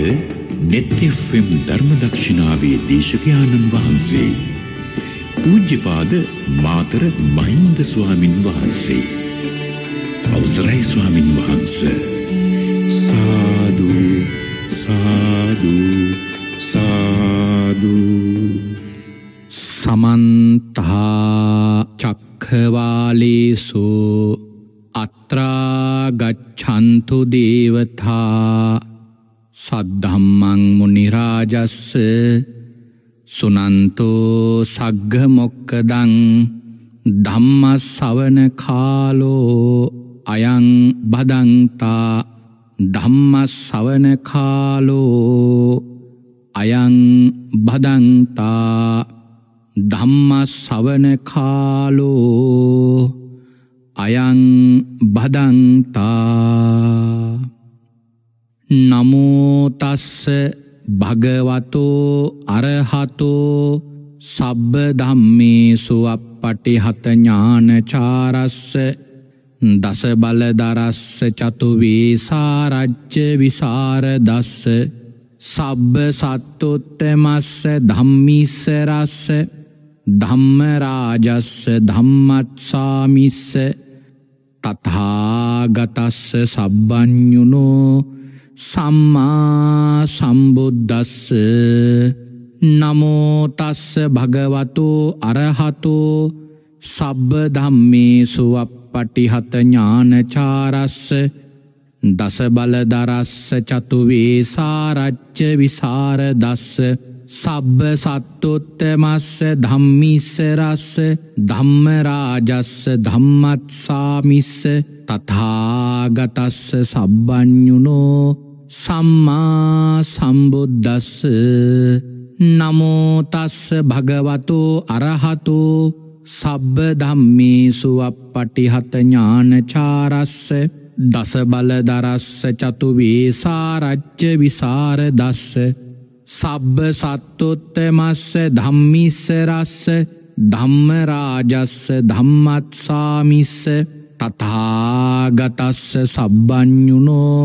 නෙත්Fම් ධර්මදක්ෂිනාවේ දේශකයාණන් වහන්සේ. පූජ්‍යපාද මාතර මහින්ද ස්වාමින් වහන්සේ. අවසරයි ස්වාමින් වහන්ස. සාදු සාදු සාදු සමන්තහා චක්හවාලේසු අත්‍රාගච්ඡන්තු දේවතා සද්ධම්මං මුනිරාජස්ස සුනන්තෝ සග්ගමොක්කදං ධම්මස් සවන කාලෝ අයං බදන්තා ධම්මස් සවන කාලෝ අයං බදන්තා ධම්මස් සවන කාලෝ අයං බදන්තා නමෝතස්ස භගවතු අරහතෝ සබ්බ ධම්මේසු අප්පටිහත ඥානචාරස්ස දස බලදරස්ස චතු වේසාරච්ච විසරදස්ස සබ්බ සත්තුත්තමස්ස ධම්මිස්සරස්ස ධම්ම රාජස්ස ධම්මත්සාමිස්ස තථාගතස්ස සබ්බඤුනෝ සම්මා සම්බුද්දස්ස නමෝතස්ස භගවතු අරහතු සබ්බ ධම්මේසු අප්පටිහත ඥානචාරස්ස දසබලදරස්ස චතුවේසාරච්ච විසාරදස්ස සබ්බ සත්තුත්තමස්ස ධම්මිස්සරස්ස ධම්මරාජස්ස ධම්මත්සාමිස්ස තථාගතස්ස සබ්බඥුනෝ සම්මා සම්බුද්දස්ස නමෝතස්ස භගවතු අරහතු සබ්බ ධම්මේසු අපපටිහත ඥානචාරස්ස දස බලදරස්ස චතුවේ සාරච්්‍ය විසාර දස්ස සබ්බ සත්තොත්තමස්ස ධම්මිස්සරස්ස ධම්මරාජස්ස ධම්මත්සාමිස්ස තතාගතස්ස සබ්බ්ඥුනෝ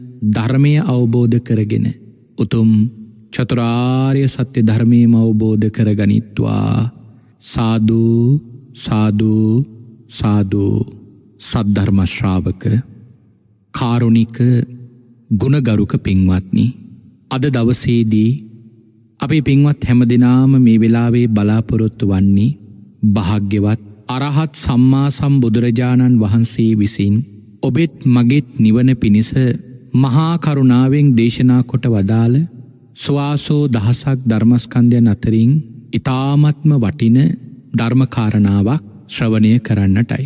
ධර්මය අවබෝධ කරගෙන උතුම් චතුරාර්ය සත්‍ය ධර්මයම අවබෝධ කරගනිත්වා සාධූ සාධූ සාධූ සද්ධර්මශ්‍රාවක කාරුණික ගුණගරුක පින්වත්නි අද දවසේදී අපේ පින්වත් හැම දෙනාම මේ වෙලාවේ බලාපොරොත්තු වන්නේ භාග්‍යවත් අරහත් සම්මා සම් බුදුරජාණන් වහන්සේ විසින් ඔබෙත් මගෙත් නිවන පිණිස මහා කරුණාවෙන් දේශනා කොට වදාළ ස්වාසෝ දහසක් ධර්මස්කන්ධයන් අතරින් ඉතාමත්ම වටින ධර්මකාරණාවක් ශ්‍රවණය කරන්නටයි.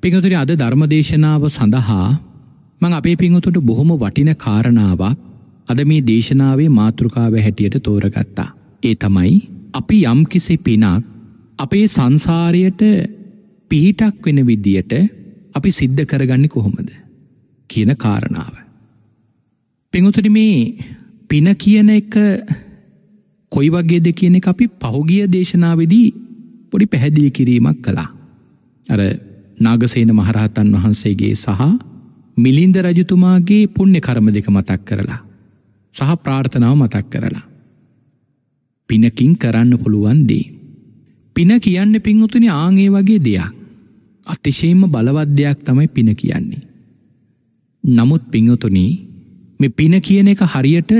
පිඟතුරි අද ධර්මදේශනාව සඳහා මං අපේ පිංහතුට බොහොම වටින කාරණාවක් අද මේ දේශනාවේ මාතෘකාව හැටියට තෝරගත්තා. ඒ තමයි අපි යම්කිසි පිනක් අපේ සංසාරයට පිහිටක් වෙන විදියට අපි සිද්ධ කරගන්න කොහොමද කියන කාරණාව. පිඟුතුර මේ පින කියන එක කොයි වගේද කියන එක අපි පහුගිය දේශනාවේදී පොඩි පැහැදිලි කිරීමක් කළා. අර නාගසේන මහරහතන් වහන්සේගේ සහ මිලින්ද රජතුමාගේ පුණ්‍ය කර්ම දෙක මතක් කරලා සහ ප්‍රාර්ථනාව මතක් කරලා. පිනකින් කරන්න පුළුවන් දේ. පින කියන්න පින්වුතුනි ආන් ඒ වගේ දෙයක්. අතිශයින්ම බලවත් දෙයක් තමයි පින කියන්නේ. නමුත් පින්වතුනි මේ පින කියන එක හරියට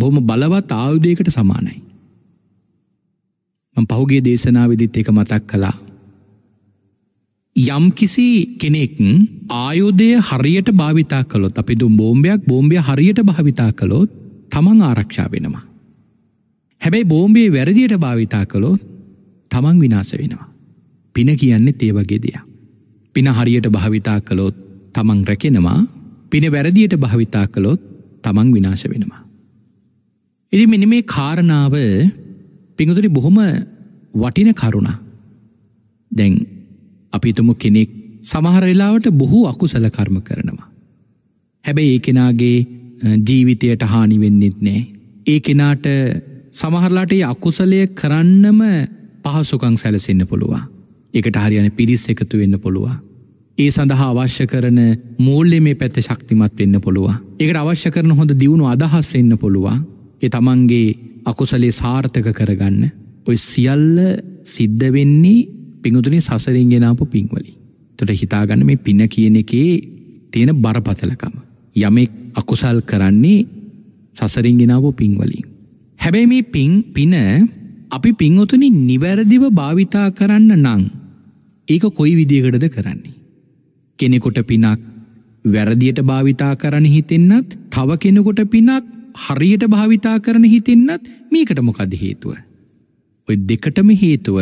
බොම බලවත් ආයුදයකට සමානයි. මං පහුගේ දේශනාවිදිත් එක මතක් කලා. යම්කිසි කෙනෙක් ආයුදය හරියට භාවිතා කළොත් අපි දුම් බෝම්භයක් බෝම්භය හරියට භාවිතා කළොත් තමන් ආරක්ෂා වෙනවා. හැබැයි බෝම්බේ වැරදියට භාවිතා කළොත් තමන් විනාස වෙනවා. පින කියන්නේ තේවගේ දෙයක්. පින හරියට භාවිතා කළොත් තමන් රැකෙනවා පින වැරදියට භාවිතා කළොත් තමන් විනාශ වෙනවා. එරි මෙනි මේ කාරණාව පිඟුතුරි බොහොම වටින කරුණ. දැන් අපිතුමු කෙනෙක් සමහරවෙලාවට බොහෝ අකුසල කර්ම කරනවා. හැබැයි ඒ කෙනාගේ ජීවිතයට හානි වෙන්නෙත් නෑ. ඒ කෙනාට සමහරලාට අකුසලය කරන්නම පහසුකං සැලසෙන්න පුළුවන්. එකට හරියන පිරිස් එකතු වෙන්න පුළුවන්. ඒ සඳහා අවශ්‍ය කරන මූල්ලෙ මේ පැත්ත ශක්තිමත් වෙන්න පුළුවන්. ඒකට අවශ්‍ය කරන හොඳ දියුණු අදහස් එන්න පුළුවන්. ඒ තමන්ගේ අකුසලේ සාර්ථක කරගන්න. ඔය සියල්ල සිද්ධ වෙන්නේ පිඟුතුනේ සසරින් ගෙනාපු පින්වලින්. එතකොට හිතාගන්න මේ පින කියන එකේ තියෙන බරපතලකම. යමෙක් අකුසල් කරන්නේ සසරින් ගෙනාපු පින්වලින්. හැබැයි මේ පින් පින අපි පින්වතුනි නිවැරදිව භාවිතා කරන්න නම් ඒක කොයි විදිහකටද කරන්නේ? කෙනෙකොට පිනක් වැරදියට භාවිතා කරන හිතෙන්නත් තව කෙනෙකොට පිනක් හරියට භාවිතා කරන හිතෙන්නත් මේකට මොකද හේතුව. ඔය දෙකටම හේතුව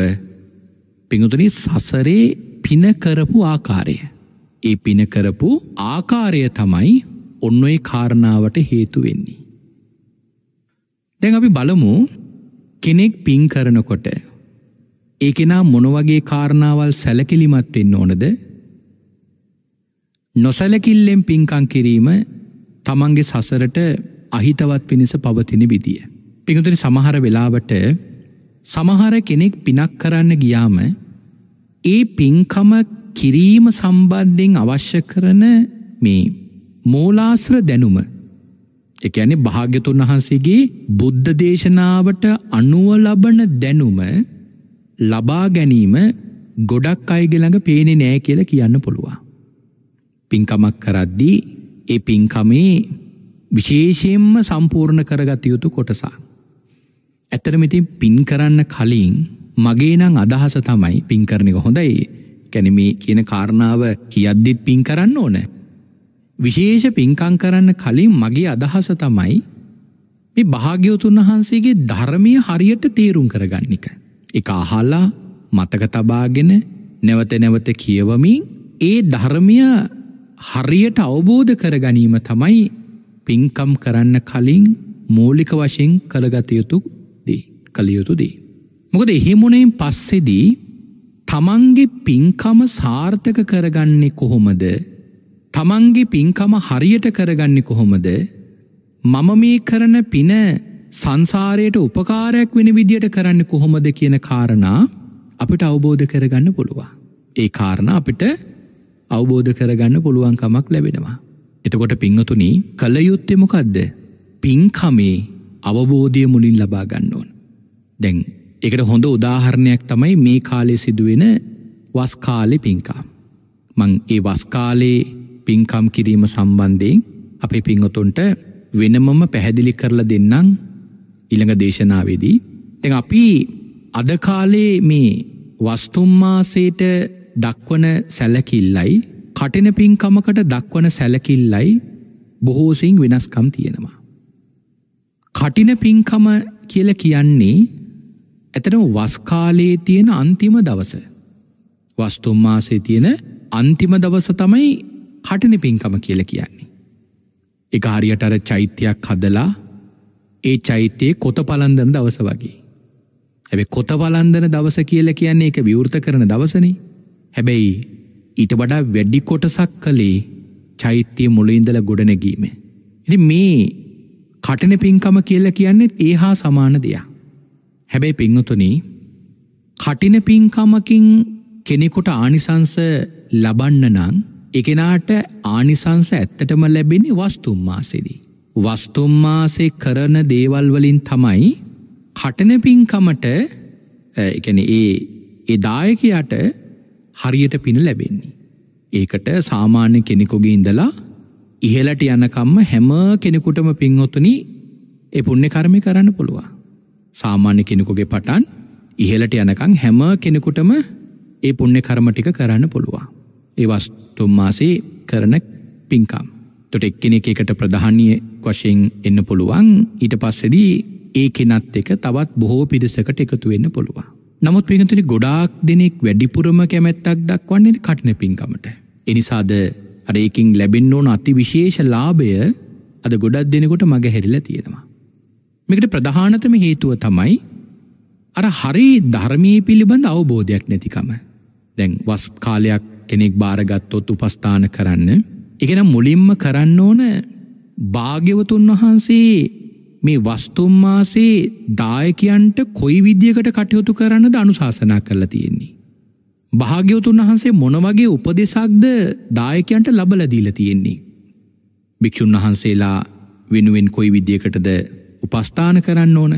පිඟුතුනි සසරේ පින කරපු ආකාරය. ඒ පින කරපු ආකාරය තමයි ඔන්න ඔය කාරණාවට හේතු වෙන්නේ. දැන් අපි බලමු කෙනෙක් පින් කරනකොට ඒ කෙනා මොන වගේ කාරණාවල් සැලකිලිමත් වෙන්න ඕනද නොසැලකිල්ලෙන් පින්කං කිරීම තමන්ගේ සසරට අහිතවත් පිණිස පවතින විදිය. පිඟතුරි සමහර වෙලාවට සමහර කෙනෙක් පිනක් කරන්න ගියාම ඒ පින්කම කිරීම සම්බන්ධයෙන් අවශ්‍ය කරන මේ මෝලාශ්‍ර දැනුම එකැනෙ භාග්‍යතුන් වහන්සේගේ බුද්ධ දේශනාවට අනුව ලබන දැනුම ලබා ගැනීම ගොඩක් අයගෙළඟ පේනෙ නෑ කියල කියන්න පුළුවන්. පින්කමක් කරද්දී ඒ පින්කමේ විශේෂයෙන්ම සම්පූර්ණ කරගත යුතු කොටසා. ඇතරමිතින් පින් කරන්න කලින් මගේ නං අදහස තමයි පින්කරණක හොඳයි කැන මේ කියන කාරණාව කියද්දිත් පින් කරන්න ඕන. විශේෂ පින්කං කරන්න කලින් මගේ අදහස තමයි මේ භාග්‍යවතුන් වහන්සේගේ ධර්මය හරියට තේරුම් කරගන්න එක. එක අහල්ලා මතක තබාගෙන නැවත නැවත කියවමින් ඒ ධර්මය හරියට අවබෝධ කරගනීම තමයි පින්කම් කරන්න කලින් මූලික වශයෙන් කරගතයුතු දේ කළියුතු දේ. මොකද එහෙමුණෙන් පස්සෙදී තමන්ගේ පින්කම සාර්ථක කරගන්නේ කොහොමද තමන්ගේ පින්කම හරියට කරගන්නේ කොහොමද මම මේ කරන පින සංසාරයට උපකාරයක් වෙන විදියට කරන්න කොහොමද කියන කාරණා අපිට අවබෝධ කරගන්න පුළුවන්. ඒ කාරණ අපිට අවබෝධ කරගන්න පුළුවන්කමක් ලැබෙනවා. එතකොට පිංහතුනි කළයුත්තෙමොකක්ද පින්කමේ අවබෝධය මුලින් ලබාගන්න ඕන්. දැන් එකට හොඳ උදාහරණයක් තමයි මේ කාලේ සිදුවෙන වස්කාලෙ පින්කාම්. මං ඒ වස්කාලේ පින්කම් කිරීම සම්බන්ධයෙන් අපේ පිංහතුන්ට වෙනමම පැහැදිලි කරලා දෙන්නම් ඉළඟ දේශනාවේදී. තැන් අපි අදකාලේ මේ වස්තුම්මාසේට දක්වන සැලකිල්ලයි කටින පින්කමකට දක්වන සැලකිල්ලයි බොහෝසින් වෙනස්කම් තියෙනවා. කටින පින්කම කියල කියන්නේ ඇතන වස්කාලයේ තියෙන අන්තිම දවස. වස්තුම්මාසේ තියෙන අන්තිම දවස තමයි කටින පින්කම කියල කියන්නේ. එක හරියටර චෛත්‍යයක් හදලා ඒ චෛත්‍යයේ කොත පලන්දන දවස වගේ. ඇැ කොත වලන්දන දවස කියල කියන්නේ එක විවෘත කරන දවසනේ හැබැයි ඊට වඩා වැඩි කොටසක් කළේ චෛත්‍යය මුලඉඳල ගොඩනැගීම. ඉති මේ කටන පින්කම කියල කියන්නේ ඒ හා සමාන දෙයක්. හැබැයි පිංහතුනී කටින පින්කමකින් කෙනෙකුට ආනිසංස ලබන්න නං එකනාට ආනිසංස ඇත්තටම ලැබෙනි වස්තුම්මාසේදී. වස්තුම්මාසේ කරන දේවල්වලින් තමයි කටන පින්කමට ඒ එදායකයට හරියට පින ලැබෙන්නේ. ඒකට සාමාන්‍ය කෙනෙකුගේ ඉඳලා ඉහලට යනකම්ම හැම කෙනෙකුටම පින්වොතුනි ඒ පුණ්‍ය කර්මය කරන්න පුළුවන්. සාමාන්‍ය කෙනෙකුගේ පටන් ඉහලට යනකම් හැම කෙනෙකුටම ඒ පුණ්‍ය කර්ම ටික කරන්න පුළුවන්. ඒ වස්තුම් මාසේ කරන පින්කම්. එතකොට එක්කෙනෙක් එකට ප්‍රධානීය වශයෙන් එන්න පුළුවන්. ඊට පස්සේදී ඒ කෙනත් එක තවත් බොහෝ පිරිසකට එකතු වෙන්න පුළුවන්. නමුත් පිහතුනි ගොඩාක් දෙනෙක් වැඩිපුරම කැමැත්තක් දක්වන්නේ කටන පින්කමට. එනිසාද අරේකින් ලැබෙන් ඕන අති විශේෂ ලාභය අද ගොඩක් දෙනකොට මග හැරිල තියෙනවා. මෙකට ප්‍රධානතම හේතුව තමයි අර හරි ධර්මී පිළිබඳ අවබෝධයක් නැතිකම. දැන් වස් කාලයක් කෙනෙක් භාරගත්තොත් උපස්ථාන කරන්න එකනම් මුලින්ම කරන්න ඕන භාග්‍යවතුන් වහන්සේ මේ වස්තුම් මාසේ දායකයන්ට කොයි විදියකට කටයුතු කරන්නද අනුශාසනා කරලා තියෙන්නේ. භාග්‍යවතුන් වහන්සේ මොන වගේ උපදේශක්ද දායකයන්ට ලබලා දීලා තියෙන්නේ. භික්ෂුන් වහන්සේලා වෙනුවෙන් කොයි විදියකටද උපස්ථාන කරන්න ඕන?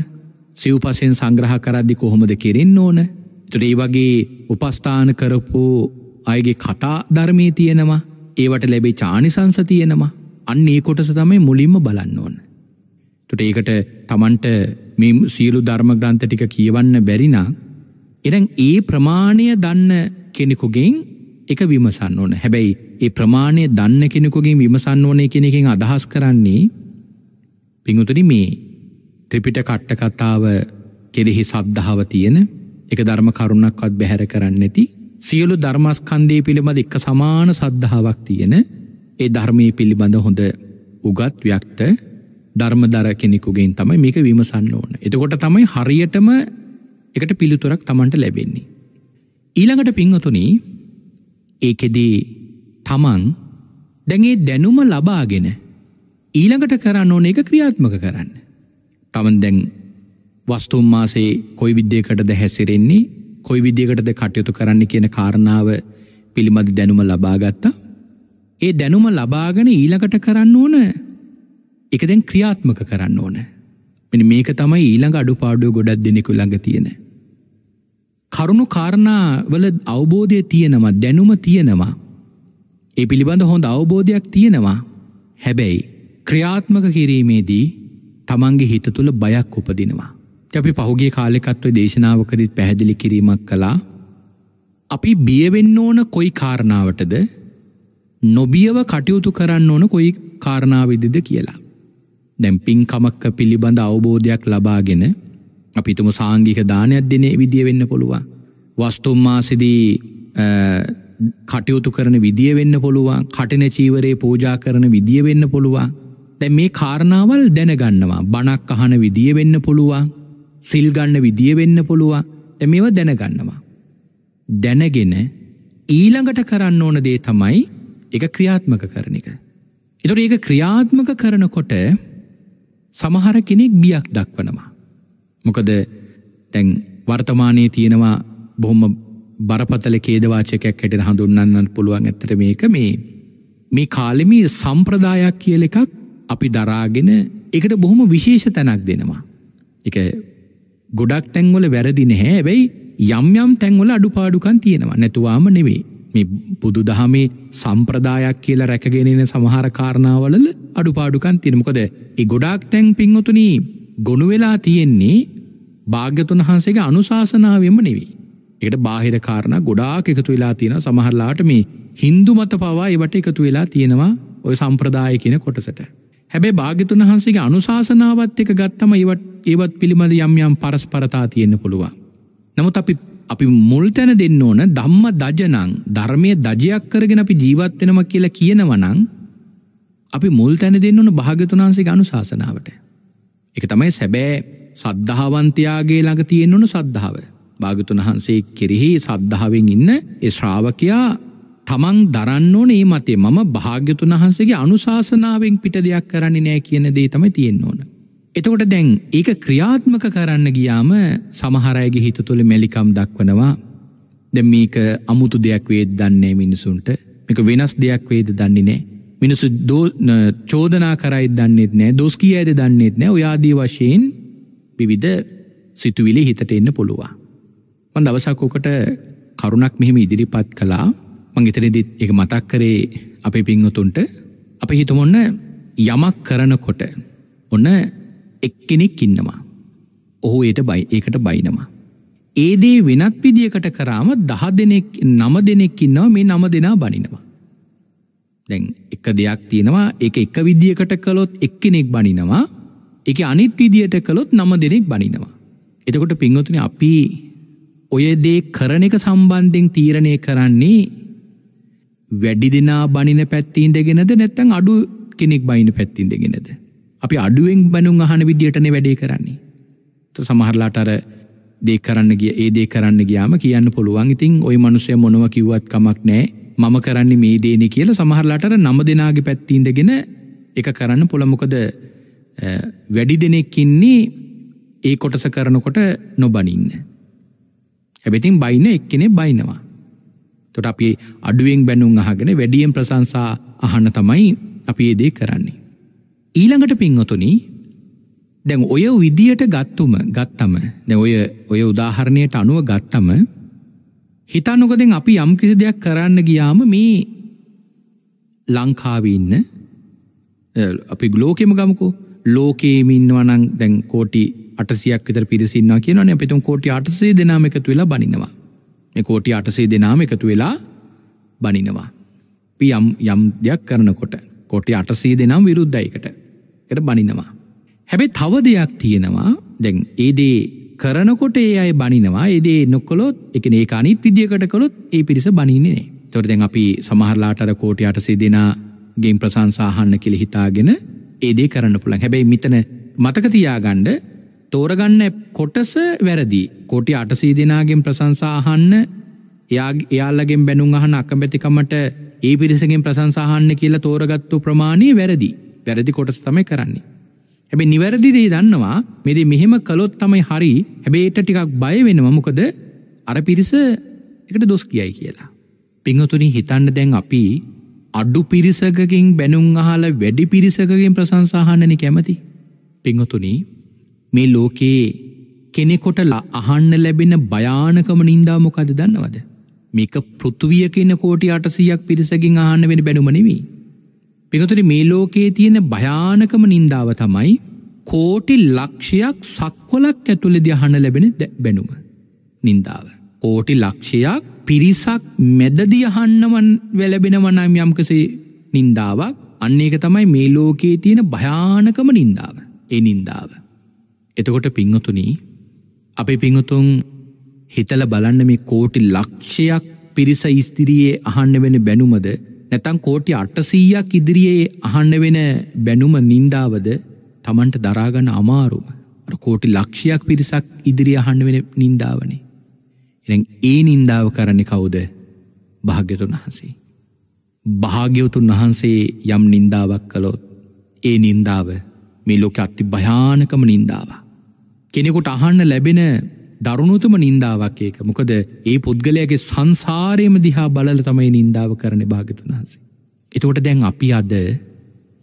සිව්පසෙන් සංග්‍රහ කරද්දි කොහොමද කෙරෙන්න ඕන? ඒතර ඒ වගේ උපස්ථාන කරපු අයගේ කතා ධර්මයේ තියෙනවා. ඒවට ලැබේ චානිසංස තියෙනවා. අන්න ඒ කොටස තමයි මුලින්ම බලන්න ඕන. තුට ඒකට තමන්ට මේ සියලු ධර්ම ග්‍රන්ථ ටික කියවන්න බැරිනා. එරන් ඒ ප්‍රමාණය දන්න කෙනෙකුගෙන් එක විමසන්න ඕන හැබැයි ඒ ප්‍රමාණය දන්න කෙනෙකුගින් විමසන්න ඕනේ කෙනෙකින් අදහස් කරන්නේ පිංහුතුනි මේ ත්‍රිපිට කට්ට කතාව කෙරෙහි සද්ධාව තියෙන එක ධර්ම කරුණක්වත් බැහැර කරන්න ඇති සියලු ධර්මස්කන්දය පිළිබඳ එක්ක සමාන සද්ධාවක් තියෙන ඒ ධර්මය පිළිබඳ හොඳ උගත් ව්‍යක්ත ධර්මදර කෙනෙකුගෙන් තමයි මේක විමසන්න ඕන. එතකොට තමයි හරියටම එකට පිළිතුරක් තමන්ට ලැබෙන්නේ. ඊළඟට පිංහතුන ඒකෙදී තමන් දැගේ දැනුම ලබාගෙන ඊළඟට කරන්න ඕන එක ක්‍රියාත්මක කරන්න. තමන් දැන් වස්තුම් මාසේ කොයි විද්‍යයකටද හැසිරෙන්නේ කොයි විදිකටද කටයුතු කරන්න කියන කාරණාව පිළිබඳ දැනුම ලබාගත්තා. ඒ දැනුම ලබාගෙන ඊළඟට කරන්න ඕන එක දැන් ක්‍රියාත්මක කරන්න ඕන. මෙනි මේක තමයි ඊළඟ අඩුපාඩුව ගොඩක් දෙනෙකු ළඟ තියෙන. කරුණු කාරණාවල අවබෝධය තියෙනවා දැනුම තියෙනවා. ඒ පිළිබඳ හොඳ අවබෝධයක් තියෙනවා. හැබැයි ක්‍රියාත්මක කිරීමේදී තමන්ගේ හිත තුළ බයක් උපදිනවා. අපි පහුගේ කාලෙකත්ව දේශනාවකදත් පැහැදිලි කිරීමක් කළා අපි බියවෙන්න ඕන කොයි කාරණාවටද නොබියව කටයුතු කරන්න ඕන කොයි කාරණාවවිදද කියලා. දැම් පින්කමක්ක පිළිබඳ අවබෝධයක් ලබාගෙන අපිතුම සාංගික දානයක් දෙනේ විදිිය වෙන්න පුළුවන්. වස්තුම් මාසිදී කටයුතු කරන විදිිය වෙන්න පුළුවන් කටන චීවරේ පූජා කරන විදිිය වෙන්න පුළුවන් දැ මේ කාරණාවල් දැනගන්නවා බණක් අහන විදිිය වෙන්න පුළුවන් සිල්ගන්න විදිිය වෙන්න පුළුවන් ද මේවා දැනගන්නවා. දැනගෙන ඊළඟට කරන්න ඕන දේ තමයි එක ක්‍රියාත්මක කරන එක. එතුර ඒක ක්‍රියාත්මක කරනකොට සමහර කෙනෙක් බියක් දක්වනවා. මොකද තැන් වර්තමානයේ තියෙනවා බොහොම බරපතල කේදවාචකයක් හැට හඳුන්නන්න පුළුවන් ඇතර මේක මේ මේ කාලෙමී සම්ප්‍රදායක් කියල එකක් අපි දරාගෙන එකට බොහොම විශේෂ තැනක් දෙනවා. එක ගොඩක් තැන්වල වැරදි නැහැ හැබැයි යම් යම් තැන්වල අඩුපාඩුකන් තියෙනවා නැතුවාම නෙවෙේ මේ බුදු දහමේ සම්ප්‍රදායක් කියලා රැකගෙනෙන සමහරකාරණාවලල අඩුපාඩුකන් තිනමකොද ඒ ගොඩාක් තැන් පින්වතුනී ගොුණු වෙලා තියෙන්නේ භාග්‍යතුන් වහන්සේගේ අනුශාසනාවම නෙවී. එකට බාහිර කාරණ ගොඩාක් එකතු වෙලා තියෙන සමහරලාට මේ හින්දු මත පවා එවට එකතු වෙලා තියෙනවා ඔය සම්ප්‍රදාය කියන කොටසට. හැබැ භාගිතුන් වහන්සේගේ අනුශාසනාවත් එක ගත්තම ඒවත් ඒවත් පිළිබඳ යම් යම් පරස්පරතා තියෙන්න්න පුළුවන්. නමුත් අපි අපි මුල් තැන දෙන්න ඕන ධම්ම දජනං ධර්මය දජයක් කරගෙන අපි ජීවත්වෙනම කියලා කියනවනං අපි මුල් තැන දෙන්න ඕන භාගතුනාන්සේ ගනු ශාසනාවට. එක තමයි සැබෑ සද්ධාවන්තයාගේ ළඟ තියෙන්න්න ඕන සද්ධාව. භාගතුන් වහන්සේ කෙරෙහි සද්ධාවෙන් ඉන්න ඒ ශ්‍රාවකයා තමන් දරන්න ඕන ඒ මතේ මම භාග්‍යතුන් වහන්සේගේ අනුශාසනාවෙන් පිට දෙයක් කරන්නේ නෑ කියන දේ තමයි තියෙන්න ඕන. එතකොට දැන් ඒක ක්‍රියාත්මක කරන්න ගියාම සමහරයගේ හිත තුළ මැලිකම් දක්වනවා දැ මේක අමුතු දෙයක් වේද දන්නේ මිනිසුන්ට එක වෙනස් දෙයක් වේද දන්නේ මිනිසු චෝදනා කරයි දන්නෙත් නෑ දොස් කිය ඇද දන්නෙත් නෑ ඔයාදී වශයෙන් විවිධ සිතුවිලි හිතට එන්න පුළුවන්. මන් දවසක්කෝකට කරුණක් මෙහෙම ඉදිරිපත් කලා මංගිතරෙදිත් එක මතක් කරේ අපේ පිංහතුන්ට අප හිතමොන්න යමක් කරනකොට ඔන්න එක්කෙනෙක් ඉන්නවා. ඔහු එයට බයි ඒකට බයිනවා. ඒදේ වෙනත් විදිියකට කරාම දහ දෙනෙක් නම දෙනෙක් ඉන්නවා මේ නම දෙනා බනිනවා. දැන් එක දෙයක් තියෙනවා එක එක විදිියකට කළොත් එක්කෙනෙක් බනිනවා එක අනිත් විදියට කළොත් නම දෙනෙක් බනිනවා. එතකොට පින්වතුන අපි ඔය දේ කරන එක සම්බන්ධෙන් තීරණය කරන්නේ වැඩි දෙනා බනින පැත්තිීන්ට ගෙනද නැත්තන් අඩු කෙනෙක් බයින පැත්තින් දෙගෙනද. අපි අඩුවෙන් බැනුම් අහන විදිහටනේ වැඩේ කරන්නේ. සමහරලාට අර දේ කරන්න ගිය ඒ දේ කරන්න ගියාම කියන්න පුළුවන්. ඉතින් ওই මිනිස්සය මොනව කිව්වත් කමක් නැහැ. මම කරන්නේ මේ දේනේ කියලා සමහරලාට අර නම දෙනාගේ පැත්තේ ඉඳගෙන එක කරන්න පුළුවන්. මොකද වැඩි දෙනෙක් ඉන්නේ ඒ කොටස කරනකොට නොබනින්න. හැබැයි බයින එක්කෙනේ බයිනවා. එතකොට අපි අඩුවෙන් බැනුම් අහගෙන වැඩියෙන් ප්‍රශංසා අහන්න තමයි අපි මේ දේ කරන්නේ. ඊළඟට පින්වතුනි දැන් ඔය විදියට ගත්තුම ගත්තම දැන් ඔය ඔය උදාහරණයට අනුව ගත්තම හිතන්නකො දැන් අපි යම් කිසි දෙයක් කරන්න ගියාම මේ ලංකාවේ ඉන්න අපි ලෝකෙම ගමුකෝ ලෝකයේම ඉන්නවා නම් දැන් කෝටි 800ක් විතර පිරිස ඉන්නවා කියනවනේ අපි තුන් කෝටි 800 දෙනාම එකතු වෙලා බනිනවා මේ කෝටි 800 දෙනාම එකතු වෙලා බනිනවා අපි යම් යම් දෙයක් කරනකොට කෝටි 800 දෙනාම විරුද්ධයි ඒකට එකට බනිනවා. හැබැ තව දෙයක් තියෙනවා දැන් ඒදේ කරනකොට ඒ අය බනිනවා ඒදේ නොක්කොලොත් එක ඒ අනිත් විදිියකට කොළොත් ඒ පිරිස බනින්නේ තොර දැන් අපි සමහරලාටර කෝටයාට සේ දෙනා ගේම් ප්‍රසංසාහන්න කෙළි හිතාගෙන ඒදේ කරන්න පුළන් හැබැයි මිතන මතකතියාගණ්ඩ තෝරගන්න කොටස වැරදි කෝටි අටසී දෙනාගෙන් ප්‍රසංසාහන්න එයාල්ලගෙන් බැනුම් අහන අකමැතිකමට ඒ පිරිසගෙන් ප්‍රසංසාහන්න කියලා තෝරගත්තු ප්‍රමාණය වැරදි. වැරදි කොටස තමයි කරන්නේ. හැබැ නිවැරදිදේ දන්නවා මෙද මෙහෙම කලොත් තමයි හරි හැබේට ටිකක් බය වෙනවා මොකද අර පිරිස එකට දොස් කියයි කියලා. පිංහතුනි හිතන්න දැන් අපි අඩු පිරිසකකින් බැනුම් අහල වැඩි පිරිසකකින් ප්‍රසංසාහන්නන කැමති. පිංහතුනි මේ ලෝකයේ කෙනෙකොටලා අහන්න ලැබෙන භයානකම නින්දාමොකද දන්නවද. මේක පෘතුවිය කියන කෝටි අටසයක් පිරිසකින් අහන්න වෙන බැනුමනෙවී. පිගතුරි මේ ලෝකයේ තියෙන භයානකම නින්දාව තමයි කෝටි ලක්ෂයක් සක්වලක් ඇතුළෙදි අහන ලැබෙන බැනුම නින්දාව. කෝටි ලක්ෂයක් පිරිසක් මැදදි අහන්නවන් වැලබෙනවනම් යම්කසේ නින්දාවක් අන්න ඒක තමයි මේ ලෝකයේ තියෙන භයානකම නින්දාව ඒ නින්දාව. එතකොට පිංහතුනී අපේ පිංහතුන් හිතල බලන්න මේ කෝටි ලක්ෂයක් පිරිස ඉස්තිරයේ අහන්න වෙන බැනුමද නැතම් කෝටි අටසීයක් ඉදිරියේ අහන්න වෙන බැනුම නින්දාවද තමන්ට දරාගන්න අමාරුම කෝටි ලක්ෂයක් පිරිසක් ඉදිරි අහන්න වෙන නින්දාවනේ. එ ඒ නින්දාව කරන්නේ කවුද භාග්‍යතුන් වහන්සේ. භාග්‍යවතුන් වහන්සේ යම් නින්දාවක් කළොත් ඒ නින්දාව මේ ලෝක අත්ති භයානකම නින්දාව. කෙනෙකුට අහන්න ලැබෙන දරුණුතම නින්දාවක් ඒක මොකද ඒ පුද්ගලයාගේ සංසාරයම දිහා බලල තමයි නින්දාව කරන භාගතුන් වහන්සේ. එතකොට දැන් අපි අද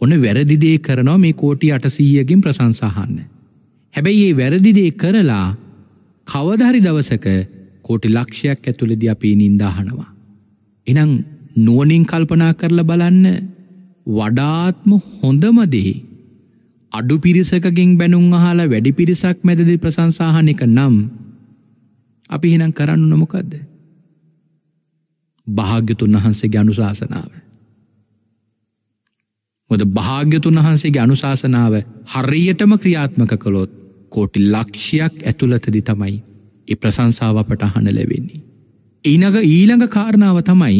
ඔන වැරදිදේ කරනවා මේ කෝටි අටසීයගෙන් ප්‍රසංසාහන්න. හැබැයි ඒ වැරදිදේ කරලා කවධරි දවසක කෝටි ලක්ෂයක් ඇතුළෙද අපි නින්දාහනවා. එනම් නුවනින් කල්පනා කරලා බලන්න වඩාත්ම හොඳමදේ අඩු පිරිසකගෙන් බැනුම් අහලා වැඩි පිරිසක් මැදදි ප්‍රසංසාහනක නම් අපි හිනම් කරන්න නොමොකක්ද. භාග්‍යතුන් වහන්සේගේ අනුශාසනාව. මොද භාග්‍යතුන් වහන්සේගේ අනුශාසනාව හරියටම ක්‍රියාත්මක කළොත් කෝටි ලක්ෂයක් ඇතුළතදි තමයි ඒ ප්‍රසංසාව අපට අහන ලැබෙන්නේ. ඊනඟ ඊළඟ කාරණාව තමයි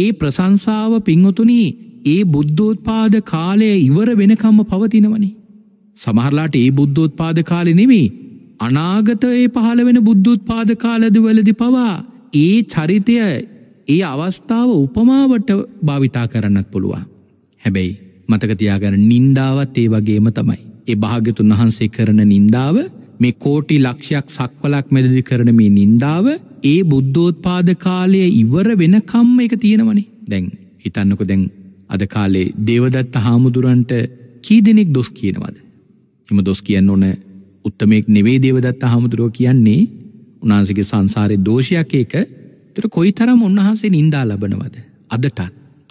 ඒ ප්‍රසංසාව පිංහතුනී ඒ බුද්ධෝත්පාද කාලය ඉවර වෙනකම්ම පවතිනවනේ. සමහරලාට ඒ බුද්ධෝත්පාද කාලෙ නෙමේ අනාගතයේ පහළ වෙන බුද්ධෝත්පාද කාලදවලදී පවා ඒ චරිතය ඒ අවස්ථාව උපමාවට භාවිතා කරන්නත් පුළුවන්. හැබැයි මතක තියාගන්න නින්දාවත් ඒ වගේම තමයි. ඒ භාග්‍යතුන් වහන්සේ කරන නින්දාව මේ කෝටි ලක්ෂයක් සක්වලක් මැදදි කරන මේ නින්දාව ඒ බුද්ධෝත්පාද කාලය ඉවර වෙනකම්ම එක තියෙනවනේ. දැන් හිතන්නකො දැන් අද කාලේ දේවදත්ත හාමුදුරන්ට කී දෙනෙක් දොස් කියනවද? එම දොස් කියන්න ඕන උත්තමයෙක් නෙවේ දේවදත්ත හාමුදුරුව කියන්නේ උනාන්සගේ සංසාරය දෝෂයක් ඒක තර කොයි තරම් උන්වහන්සේ නින්දා ලබනවද. අදටත්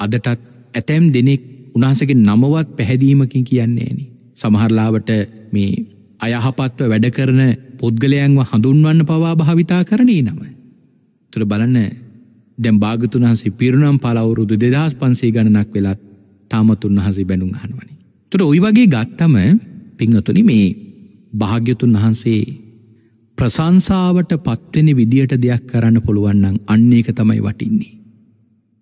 අදටත් ඇතැම් දෙනෙක් උනාසගේ නමවත් පැහැදීමකින් කියන්නේ නි. සමහරලාවට මේ අයහපත්ව වැඩ කරන පුද්ගලයන්ව හඳුන්වන්න පවා භාවිතා කරණී නම. තුර බලන්න දැම් භාගතුන්හසේ පිරුණම් පලවුරුදු දෙදස් පන්සේ ගණනක් වෙලත් තාමත් උන්හසේ බැනුම් හනුවනි. තුර ඔයි වගේ ගත්තම පිංහතුනි මේ භාග්‍යතුන් වහන්සේ ප්‍රසංසාාවට පත්වෙන විදියට දෙයක් කරන්න පුළුවන්නන් අන්න එක තමයි වටින්නේ.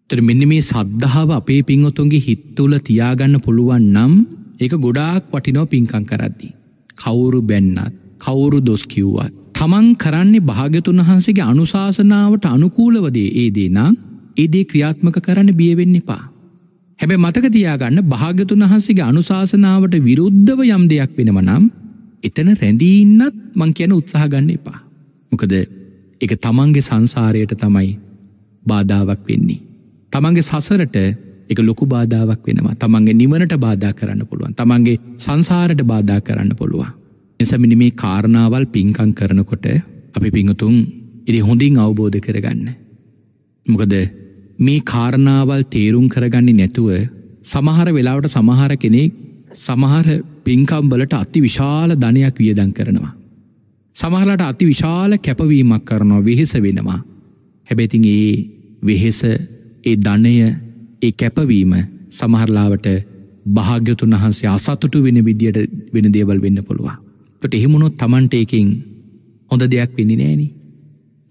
තර මෙන්න මේ සද්ධාව අපේ පින්වතුන්ගේ හිත්තුල තියාගන්න පුළුවන් නම් එක ගොඩාක් වටිනෝ පින්කං කරද්දි. කවුරු බැන්නත් කවුරු දොස් කිව්වත්. තමන් කරන්නේ භාගතුන් වහන්සේගේ අනුශාසනාවට අනුකූලවදේ ඒ දේනම් ඒදේ ක්‍රියාත්මක කරන්න බියවෙන්න එපා. හැබැ මතක තියාගන්න භාගතුන් වහන්සේගේ අනුශාසනාවට විරුද්ධව යම් දෙයක් වෙනවනම් එතන රැඳීන්නත් මං කියන උත්සාහ ගන්න එපා. මොකද එක තමන්ගේ සංසාරයට තමයි බාධාවක් වෙන්නේ. තමන්ගේ සසරට එක ලොකු බාධාවක් වෙනවා තමන්ගේ නිවනට බාධා කරන්න පුළුවන් තමන්ගේ සංසාරට බාධා කරන්න පුළුවන්. එසමිනි මේ කාරණාවල් පින්කං කරනකොට අපි පිංහතුන් ඉරි හොඳින් අවබෝධ කරගන්න. මොකද මේ කාරණාවල් තේරුම් කරගන්නේ නැතුව සමහර වෙලාවට සමහර කෙනෙක් සමහර පින්කම්බලට අති විශාල ධනයක් වියදන් කරනවා. සමහලට අති විශාල කැපවීමක් කරනවා වෙහෙස වෙනවා. හැබැතින් ඒ වෙහෙස ඒ ධනය ඒ කැපවීම සමහරලාවට භාග්‍යතුන් වහන්සේ අසතුටු වෙන විදියට වෙන දේවල් වෙන්න පුළුවන්. තොට එහෙමුණොත් තමන්ට එකින් හොඳ දෙයක් වෙදි නෑනි.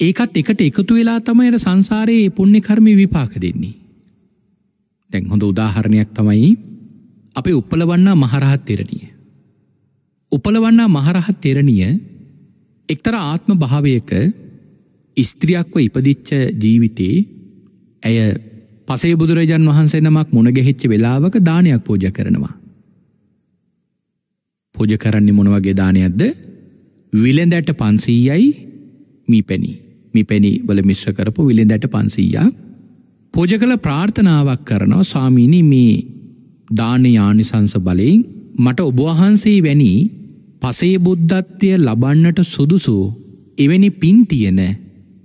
ඒකත් එකට එකතු වෙලා තමයියට සංසාරයේ පුුණ්‍ය කර්මය විපාක දෙන්නේ. දැන් හොඳ උදාහරණයක් තමයි අපේ උපලවන්නා මහරහත් තෙරණිය. උපලවන්නා මහරහත් තෙරණිය එක්තර ආත්ම භාවයක ස්ත්‍රියක්ව ඉපදිච්ච ජීවිතේ ඇය පසේ බුදුරජන් වහන්සේ නමක් මුණගෙහිච්ච වෙලාවක දානයක් පෝජ කරනවා. පෝජ කරන්නේ මොනවගේ දානයක්ද විලෙඳැට පන්සීයයි මී පැණි මි පැණි වල මිශ්‍ර කරපු විලෙඳැට පන්සීයක් පෝජ කළ ප්‍රාර්ථනාවක් කරනවා ස්වාමීණි මේ දාන යානිසංස බලයෙන් මට ඔබවහන්සේ වැනි පසේ බුද්ධත්වය ලබන්නට සුදුසු එවැනි පින් තියෙන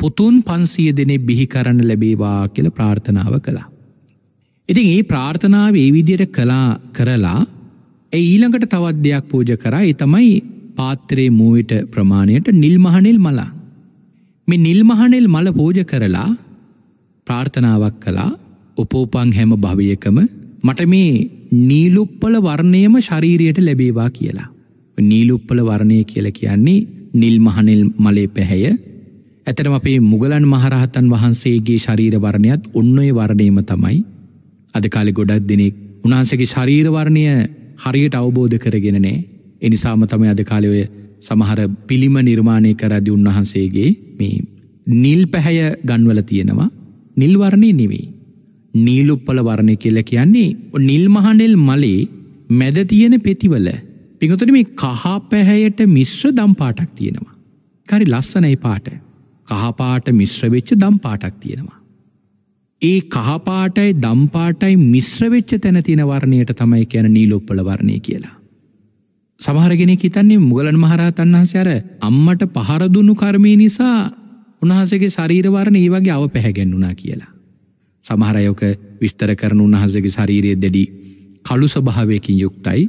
පුතුන් පන්සිය දෙනෙ බිහි කරන්න ලැබේවා කියල ප්‍රාර්ථනාව කළා. ඉතින් ඒ ප්‍රාර්ථනාව ඒ විදියට කලා කරලා ඒ ඊළඟට තවත් දෙයක් පූජ කරා ඒ තමයි පාත්‍රයේ මූවිට ප්‍රමාණයට නිල්මහනෙල් මලා. මේ නිල්මහනෙල් මල පූජ කරලා ප්‍රාර්ථනාවක් කලා උපෝපං හැම භවයකම මට මේ නීලුප්පල වර්ණයම ශරීරයට ලැබේවා කියලා. නීලුප්පල වර්ණය කියල කියන්නේ නිල් මහනෙල් මලේ පැහැය ඇතනම අපේ මුගලන් මහරහතන් වහන්සේගේ ශරීර වර්ණයත් ඔන්නඔය වර්ණයම තමයි අදකාලෙ ගොඩක් දෙනෙක් උනාන්සගේ ශරීරවර්ණය හරියට අවබෝධ කරගෙන නෑ එනිසාම තමයි අදකාලය සමහර පිළිම නිර්මාණය කරදි උන්වහන්සේගේ මේ නිල් පැහැය ගන්වල තියෙනවා නිල්වර්ණය නෙවෙයි නීලුප්පල වරණය කියලා කියන්නේ නිල්මහනෙල් මලේ මැද තියෙන පෙතිවල පිඟතුන මේ කහා පැහැයට මිශ්‍ර දම් පාටක් තියෙනවා. කරි ලස්සනයි පාට. කහපාට මිශ්‍ර වෙච්ච දම් පාටක් තියෙනවා. ඒ කහපාටයි දම් පාටයි මිශ්‍ර වෙච්ච තැන තියෙන වර්ණයට තමයි කියන නීලුප්පල වර්ණය කියලා. සමහර කෙනෙක් හිතන්නේ මුගලන් මහරහතන් වහන්සේ අර අම්මට පහර දුන්නු කර්මය නිසා උන්වහන්සේගේ ශරීර වර්ණ ඒ වගේ අවපැහැ ගැන්වුණා කියලා. සමහරයෝක විස්තර කරනු උන්හන්සගේ ශරීරය දැඩි කළු ස්වභාවයකින් යුක්තයි.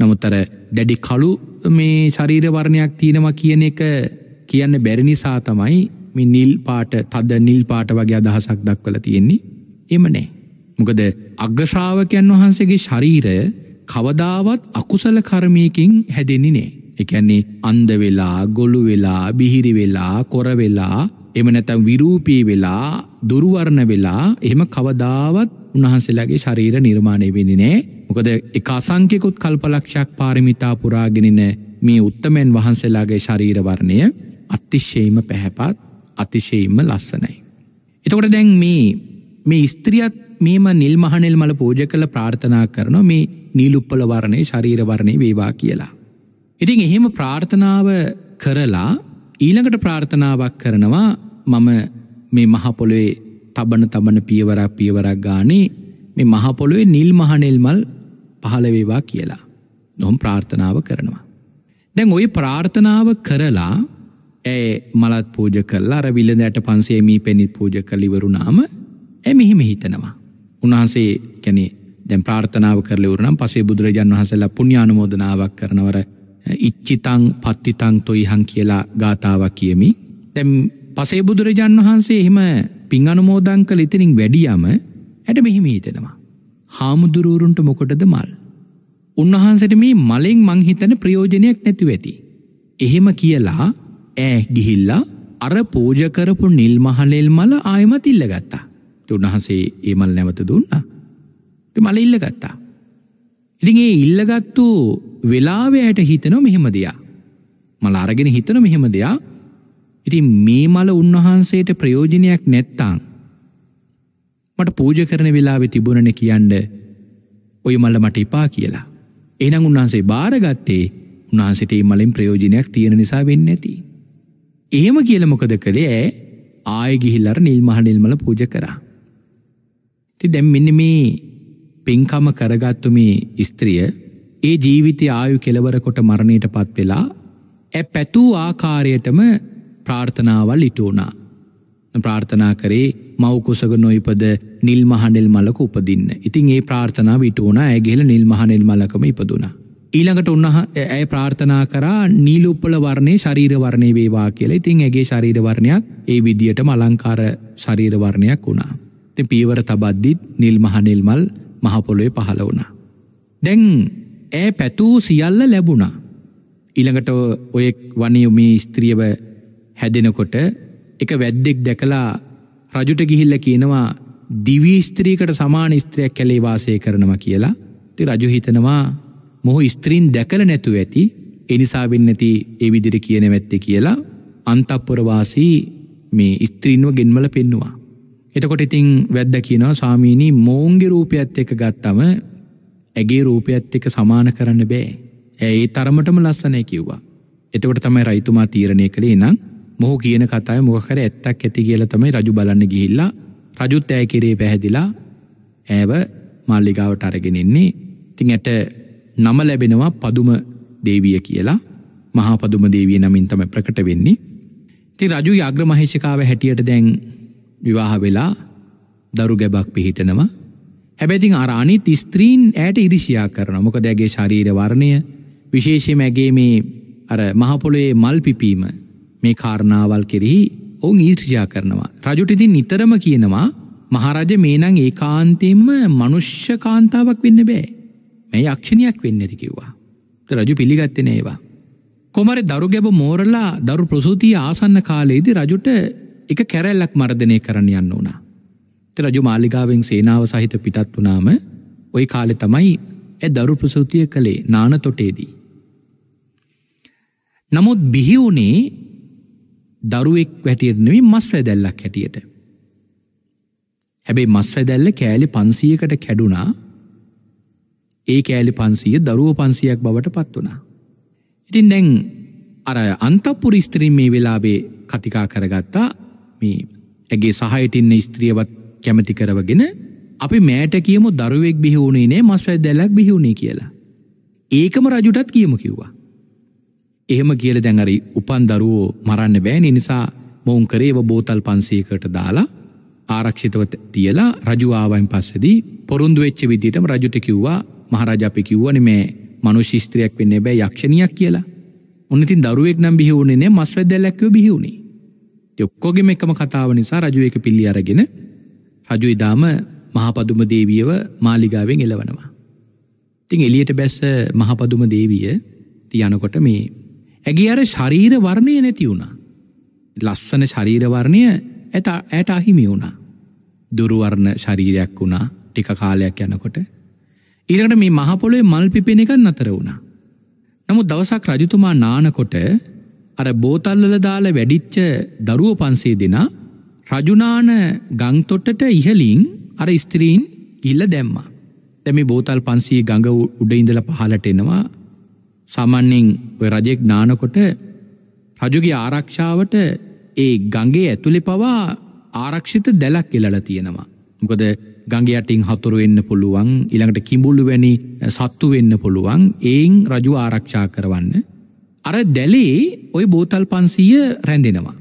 නමුත්තර දැඩි කළු මේ ශරීරවර්ණයක් තියෙනවා කියන එක කියන්න බැරිනිසා තමයි මේ නිල් පාට තද නිල් පාට වගේ අදහසක් දක්වල තියෙන්නේ එම නෑ. මොකද අග්‍රශ්‍රාවකයන් වහන්සේගේ ශරීරය කවදාවත් අකුසල කර්මයකින් හැදෙන්නේ නෑ. එකන්නේ අන්ද වෙලා ගොළු වෙලා බිහිරි වෙලා කොර වෙලා එම නැතම් විරූපී වෙලා දුරුවරණ වෙලා එහෙම කවදාවත් උන්හන්සේලාගේ ශරීර නිර්මාණය වෙනි නෑ මොකද එක අසංකෙකුත් කල්පලක්ෂයක් පාරමිතා පුරාගෙනන මේ උත්තමැන් වහන්සේලාගේ ශරීරවරණය අතිශ්‍යයම පැහැපත් අතිශයම ලස්සනයි. එතකොට දැන් මේ මේ ස්ත්‍රියත් මේම නිල්මහනෙල් මල පෝජ කළ ප්‍රාර්ථනා කරන මේ නිලුප්පල වරණය ශරීරවරණය වේවා කියලා. ඉතින් එහෙම ප්‍රාර්ථනාව කරලා ඊළඟට ප්‍රාර්ථනාවක් කරනවා මම මේ මහපොළොවේ තබන තබන පියවරක් පියවරක් ගානේ මේ මහපොළොවේ නිල් මහනෙල්මල් පහළවේවා කියලා. නොම් ප්‍රාර්ථනාව කරනවා. දැන් ඔය ප්‍රාර්ථනාව කරලා ඇ මලත් පූජ කල්ලා අර විලඳෑට පන්සේමී පැණිත් පූජ කලිවරුණාම ඇ මෙහෙම හිතනවා. උන්වහන්සේ කැනේ දැන් ප්‍රාර්ථනාව කරලවරනම් පසේ බුදුරජන් වහසලා පුුණ්‍යානුමෝදනාවක් කරනවර ඉච්චිතං පත්තිතං තොයිහං කියලා ගාථාවක් කියමි. තැම් පසේ බුදුරජාන් වහන්සේ එහෙම පින් අනුමෝදංක ලිතිනින් වැඩියම ඇට මෙහිම හිතෙනවා. හාමුදුරුවරුන්ට මොකොටද මල්. උන්වහන්සට මේ මලෙන් මංහිතන ප්‍රයෝජනයක් නැතිව ඇති. එහෙම කියලා ඇ ගිහිල්ලා අර පෝජකරපු නිල්මහලෙල් මල ආයමත් ඉල්ලගත්තා. උන්වහන්සේ ඒ මල් නැවත දුන්නා. මල ඉල්ලගත්තා. ඉතින් ඒ ඉල්ලගත්තු වෙලාවයට හිතනො මෙහෙම දෙයා. මල අරගෙන හිතන මෙහෙම දෙයා ඉතින් මේ මල උන්වහන්සේට ප්‍රයෝජනයක් නැත්තං. මට පූජ කරන වෙලාවෙ තිබුණන කියන්න ඔය මල්ල මට එපා කියලා. එනම් උන්වහන්සේ භාරගත්තේ උන්වහන්සේටේ මලින් ප්‍රයෝජනයක් තියෙන නිසා වෙන්න ඇති. එහෙම කියලමොකද කළේ ඇ ආය ගිහිල්ලර නිල්මහනිල්මල පූජ කරා. ති දැම් මෙන්න මේ පෙන්කම කරගත්තු මේ ස්ත්‍රිය ඒ ජීවිතය ආයු කෙලවරකොට මරණයට පත්වෙලා ඇ පැතූ ආකාරයටම ප්‍රාර්ථනාවල් ඉටුවනා. ප්‍රාර්ථනා කරේ මවකුසග නොයිපද නිල්මහනෙල් මලක උපදින්න. ඉතින් ඒ ප්‍රාර්ථනාව ඉටුවන ඇගෙල නිල්මහනෙල් මලකම ඉපදුනා. ඊළඟට උන්නහ ඇය ප්‍රාර්ථනා කරා නීලුප්පල වර්ණය ශරීරවරණය වේවා කියල ඉතින් ඇගේ ශරීරවරණයක් ඒ විදියට මලංකාර ශරීරවරණයක් වුණා. ති පීවර තබද්දිත් නිල්මහනෙල්මල් මහපොළොේ පහළ වුණා. දැන් ඇ පැතූ සියල්ල ලැබුණා. ඊළඟට ඔයෙක් වනයුමේ ස්ත්‍රියව හැදෙනකොට එක වැද්දෙක් දැකලා රජුට ගිහිල්ල කියනවා දිවීස්ත්‍රීකට සමාන ස්ත්‍රයක් කැලේ වාසය කරනවා කියලා ති රජු හිතනවා මොහු ස්ත්‍රීන් දැකල නැතුව ඇති එනිසා වෙන්නති එවිදිරි කියන වැත්ත කියලා අන්තපපුරවාසී මේ ස්ත්‍රීන්ව ගෙන්මල පෙන්නවා. එතකොට ඉතිං වැද්ද කියනවා සාමීනී මෝංගේ රූපයත් එක ගත්තම ඇගේ රූපයත් එක සමාන කරන්න බෑ. ඇ ඒ තරමටම ලස්සනය කිව්වා. එතකොට තමයි රයිතුමා තීරණය කළේ නම් මොහු කියන කතාව මොකර ඇත්තක් ඇති කියල තමයි රජු බලන්න ගිහිල්ලා රජුත් ඇය කෙරේ පැහැදිලා ඇව මල්ලිගාවට අරගෙනෙන්නේ තිං ඇට නම ලැබෙනවා පදුම දේවිය කියලා මහා පදුම දේවිය නමින් තම ප්‍රකට වෙන්නේ ති රජු යග්‍ර මහේෂකාව හැටියට දැන් විවාහ වෙලා දරු ගැබක් පිහිටනවා හැබැතින් අරානි තිස්ත්‍රීන් ඇයට ඉරිසියා කරන මොක දැගේ ශරීර වර්ණය විශේෂයම ඇගේ මේ අර මහපොළොේ මල් පිපීම මේ කාරණාවල් කෙරෙහි ඔවුන් ඊර්ජා කරනවා. රජුටිති නිතරම කියනවා මහරජ මේනං ඒ කාන්තෙන්ම මනුෂ්‍ය කාන්තාවක් වෙන්න බෑ මේ යක්ෂණයක් වෙන්න ඇති කිව්වා. රජු පිළිගත්තෙන ඒවා. කොමර දරු ගැබ මෝරලා දරු ප්‍රසූතිය ආසන්න කාලයේද රජුට එක කැරැල්ලක් මර්ධනය කරන්න යන්න වුණා. රජු මාලිගාවෙන් සේනාව සහිත පිටත් වනාම ඔය කාලෙ තමයි ඇ දරු ප්‍රසූතිය කළේ නාන තොටේදී. නමුත් බිහිවුනේ දරුවෙක් වැටියට නෙවෙයි මස් වැදැල්ලක් හැටියට. හැබැයි මස් වැදැල්ල කෑලි 500කට කැඩුනා. ඒ කෑලි 500 දරුවෝ 500ක් බවට පත් වුණා. ඉතින් දැන් අර අන්තපුර ස්ත්‍රී මේ වෙලාවේ කතිකා කරගත්තා මේ ඇගේ සහයට ඉන්න ස්ත්‍රියවත් කැමති කරවගෙන අපි මෑට කියමු දරුවෙක් බිහිවුණේ නෑ මස් වැදැල්ලක් බිහිවුණේ කියලා. ඒකම රජුටත් කියමු කිව්වා. එහෙම කියල දැඟරි උපන් දරුවෝ මරන්න බෑනි නිසා මොවුන් කරේව බෝතල් පන්සේකට දාලා ආරක්ෂිතව තියලා රජුආවයින් පස්සදී පොරුන්දු වෙච්ච විදිටම රජුට කිව්වා මහරජාපි කිව්වන මේ මනුශිස්ත්‍රයක් වෙන්න බෑ යක්ෂණයක් කියලා උන්නතින් දරුවෙක් නම් බිහිවුණේ නෑ මස්ර දැල්ලැක්කෝ බිහිවුණේ යොක්කෝගෙම එකම කතාව නිසා රජුවක පිල්ලි අරගෙන රජු ඉදාම මහපදුම දේවියව මාලිගාවෙන් එලවනවා. තිං එලියට බැස්ස මහපදුම දේවිය තියනකොට මේ ඇගේ අර ශරීර වර්ණය නැති වුණා. ලස්සන ශරීරවර්ණය ඇත ඇයට අහිමි වුණා. දුරුවර්ණ ශරීරයක් වුණා ටික කාලයක් යනකොට. ඉරට මේ මහපොළොේ මල් පිපෙන එකන් අතර වුණා. නමුත් දවසක් රජතුමා නානකොට අර බෝතල්ලල දාල වැඩිච්ච දරුව පන්සේ දෙනා රජුනාන ගංතොට්ටට ඉහලින් අර ස්ත්‍රීන් ඉල්ල දැම්මා. දැමි බෝතල් පන්සී ගඟ උඩ ඉඳල පහලට එනවා සමන්නෙන් රජෙක් නානකොට රජුගේ ආරක්ෂාවට ඒ ගඟේ ඇතුළි පවා ආරක්ෂිත දැලක් එලලා තියෙනවා. මොකද ගංගයටටින් හතුරු වෙන්න පුළුවන් ඉළඟට කිඹුල්ලු වැනි සත්තු වෙන්න පුළුවන් එයින් රජු ආරක්ෂා කරවන්න. අර දැලේ ඔය බෝතල් පන්සීය රැඳෙනවා.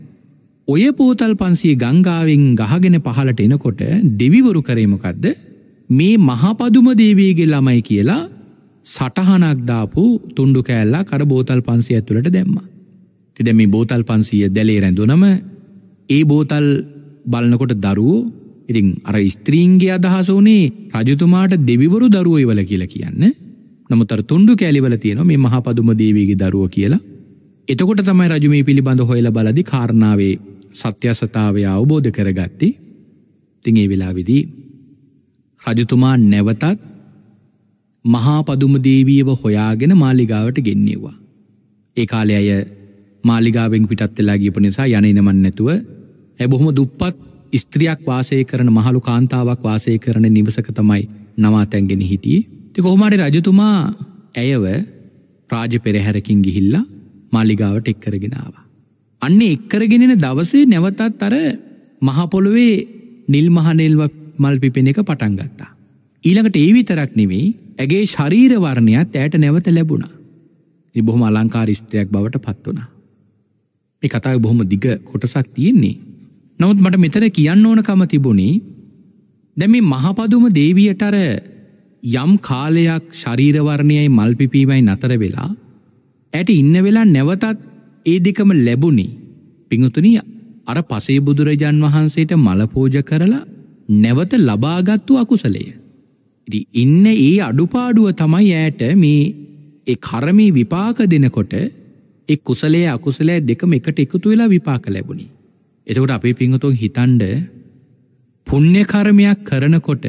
ඔය පෝතල් පන්සිය ගංගාවෙන් ගහගෙන පහලට එනකොට දෙවිවරු කරේමකක්ද මේ මහපදුම දේවේගේ ළමයි කියලා සටහනක් දාපු තුන්ඩු කෑල්ලා කර බෝතල් පන්සිය ඇතුළට දැම්ම. තිද මේ බෝතල් පන්සිය දැලේ රැඳුනම ඒ බෝතල් බලනකොට දරුවෝ ඉතිං අර ස්ත්‍රීන්ගේ අදහස වනේ රජතුමාට දෙවිවරු දරුවෝ ඉවල කියලා කියන්න නමුතර තුන්ඩු කෑලිවල තියෙන මේ මහපදුම දේවීගේ දරුව කියලා එතකොට තමයි රජු මේ පිළිබඳ හොයල බලදි කාරණාවේ සත්‍යසතාවය අවබෝධ කරගත්ති තිඒ වෙලා විදී රජතුමා නැවතත් මහා පදුම දේවියව හොයාගෙන මාලිගාවට ගෙන්නේවා. ඒ කාලේ අය මාලිගාවෙන් පිටත් වෙලා ගියපු නිසා යන්නේ නමන් නැතුව ඇ බොහොම දුප්පත් ස්ත්‍රියක් වාසය කරන මහලු කාන්තාවක් වාසය කරන නිවසක තමයි නවාතැන්ගෙන හිටියේ. ඉතින් කොහොමද රජතුමා ඇයව රාජ පෙරහැරකින් ගිහිල්ලා මාලිගාවට එක් කරගෙන ආවා. අන්න එක් කරගෙනෙන දවසේ නැවතත් අර මහ පොළොවේ නිල් මහනෙල්ව මල් පිපෙන එක පටන් ගත්තා. ඊළඟට ඒ විතරක් නෙවෙයි ඇගේ ශරීරවර්ණයක් ඇයට නැවත ලැබුණා. ඒ බොහොම අලංකාර ස්ත්‍රියක් බවට පත් වුණා. මේ කතාවේ බොහොම දිග කොටසක් තියෙන්නේ. නමුත් මට මෙතන කියන්න ඕනකම තිබුණේ දැන් මේ මහපදුම දේවියට අර යම් කාලයක් ශරීරවර්ණයයි මල් පිපීමයි නතර වෙලා ඇයට ඉන්න වෙලා නැවතත් ඒ දෙකම ලැබුණේ පිඟුතුනි අර පසේ බුදුරජාන් වහන්සේට මල පූජ කරලා නැවත ලබාගත්තු අකුසලය. ඉති ඉන්න ඒ අඩුපාඩුව තමයි ඇයට මේ ඒ කරමී විපාක දෙනකොට එක් කුසලේ අකුසලෑ දෙකම එකට එකතු වෙලා විපාක ලැබුණි. එතකොට අපේ පිංහතුන් හිතන්ඩ පුුණ්‍ය කරමයක් කරනකොට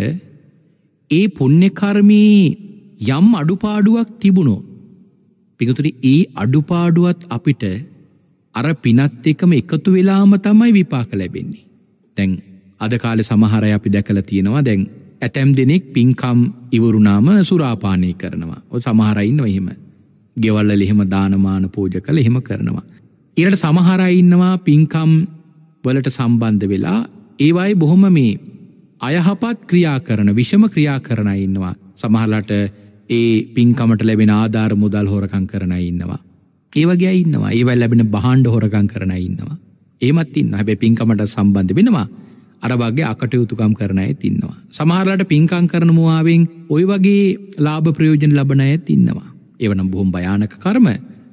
ඒ පුුණ්‍යකර්මී යම් අඩුපාඩුවක් තිබුණු. පිඟතුරි ඒ අඩුපාඩුවත් අපිට අර පිනත් එකම එකතු වෙලාම තමයි විපාක ලැබෙන්නේ. තැන් අදකාලෙ සමහරය අපි දැකල තියෙනවා දැන් ඇතැම් දෙනෙක් පින්කම් ඉවරුණාම සුරාපානය කරනවා. ඔ සමහරයින්න එහෙම. ගෙවල්ල ලෙහෙම දානමාන පූජ කළ එහෙම කරනවා. ඉරට සමහරයින්නවා පින්කම් වලට සම්බන්ධ වෙලා ඒවායි බොහොම මේ අයහපත් ක්‍රියා කරන විෂම ක්‍රියා කරන ඉන්නවා. සමහරලට ඒ පින්කමට ලැබෙන ආධාර මුදල් හෝරකං කරන ඉන්නවා. ඒවගේ ඉන්නවා ඒවල් ලැබෙන බහන්්ඩ හොරකං කරන ඉන්නවා. ඒමත් ඉන්න හැබැ පින්කමට සම්බන්ධ වෙනවා. අර වගේ අකටයුතුකම් කරන ඇත් ඉන්නවා. සමහරලට පින්කං කරන මුවාවෙන් ඔය වගේ ලාභ ප්‍රයෝජන ලබන ඇත් ඉන්නවා. ඒවනම් බොහොම් භයානක කර්ම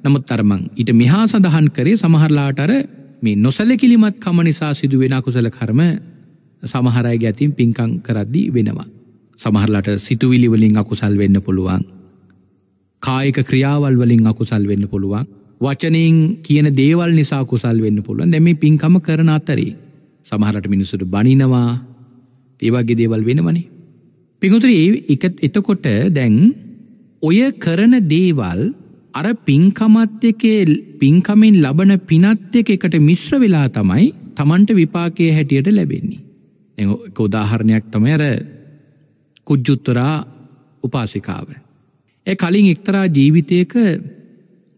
නමුත් අරමං ඉට මෙහා සඳහන් කරේ සමහරලාට අර මේ නොසැල කිලිමත් කම නිසා සිදු වෙන කුසල කර්ම සමහරයි ගැතින් පින්කං කරද්දී වෙනවා. සමහරලට සිතුවිලිවලින් අකුසල් වෙන්න පුළුවන්. කායික ක්‍රියාවල් වලින් අකුසල් වෙන්න පුළුවන්. වචනයෙන් කියන දේවල් නිසා කුසල් වෙන්න පුළුවන් දැම පින්කම කරන අතරේ සමහරට මිනිස්සුට බනිනවා ඒවාගේ දේවල් වෙනවනි. පිහුතුර එක එතකොට දැන් ඔය කරන දේවල් අර පින්කමත් එකේ පින්කමින් ලබන පිනත් එක එකට මිශ්‍ර වෙලා තමයි තමන්ට විපාකය හැටියට ලැබෙන්නේ. කෝදාහරණයක් තමයි අර කුජ්ජුත්තරා උපාසිකාව. ඒ කලින් එක්තරා ජීවිතයක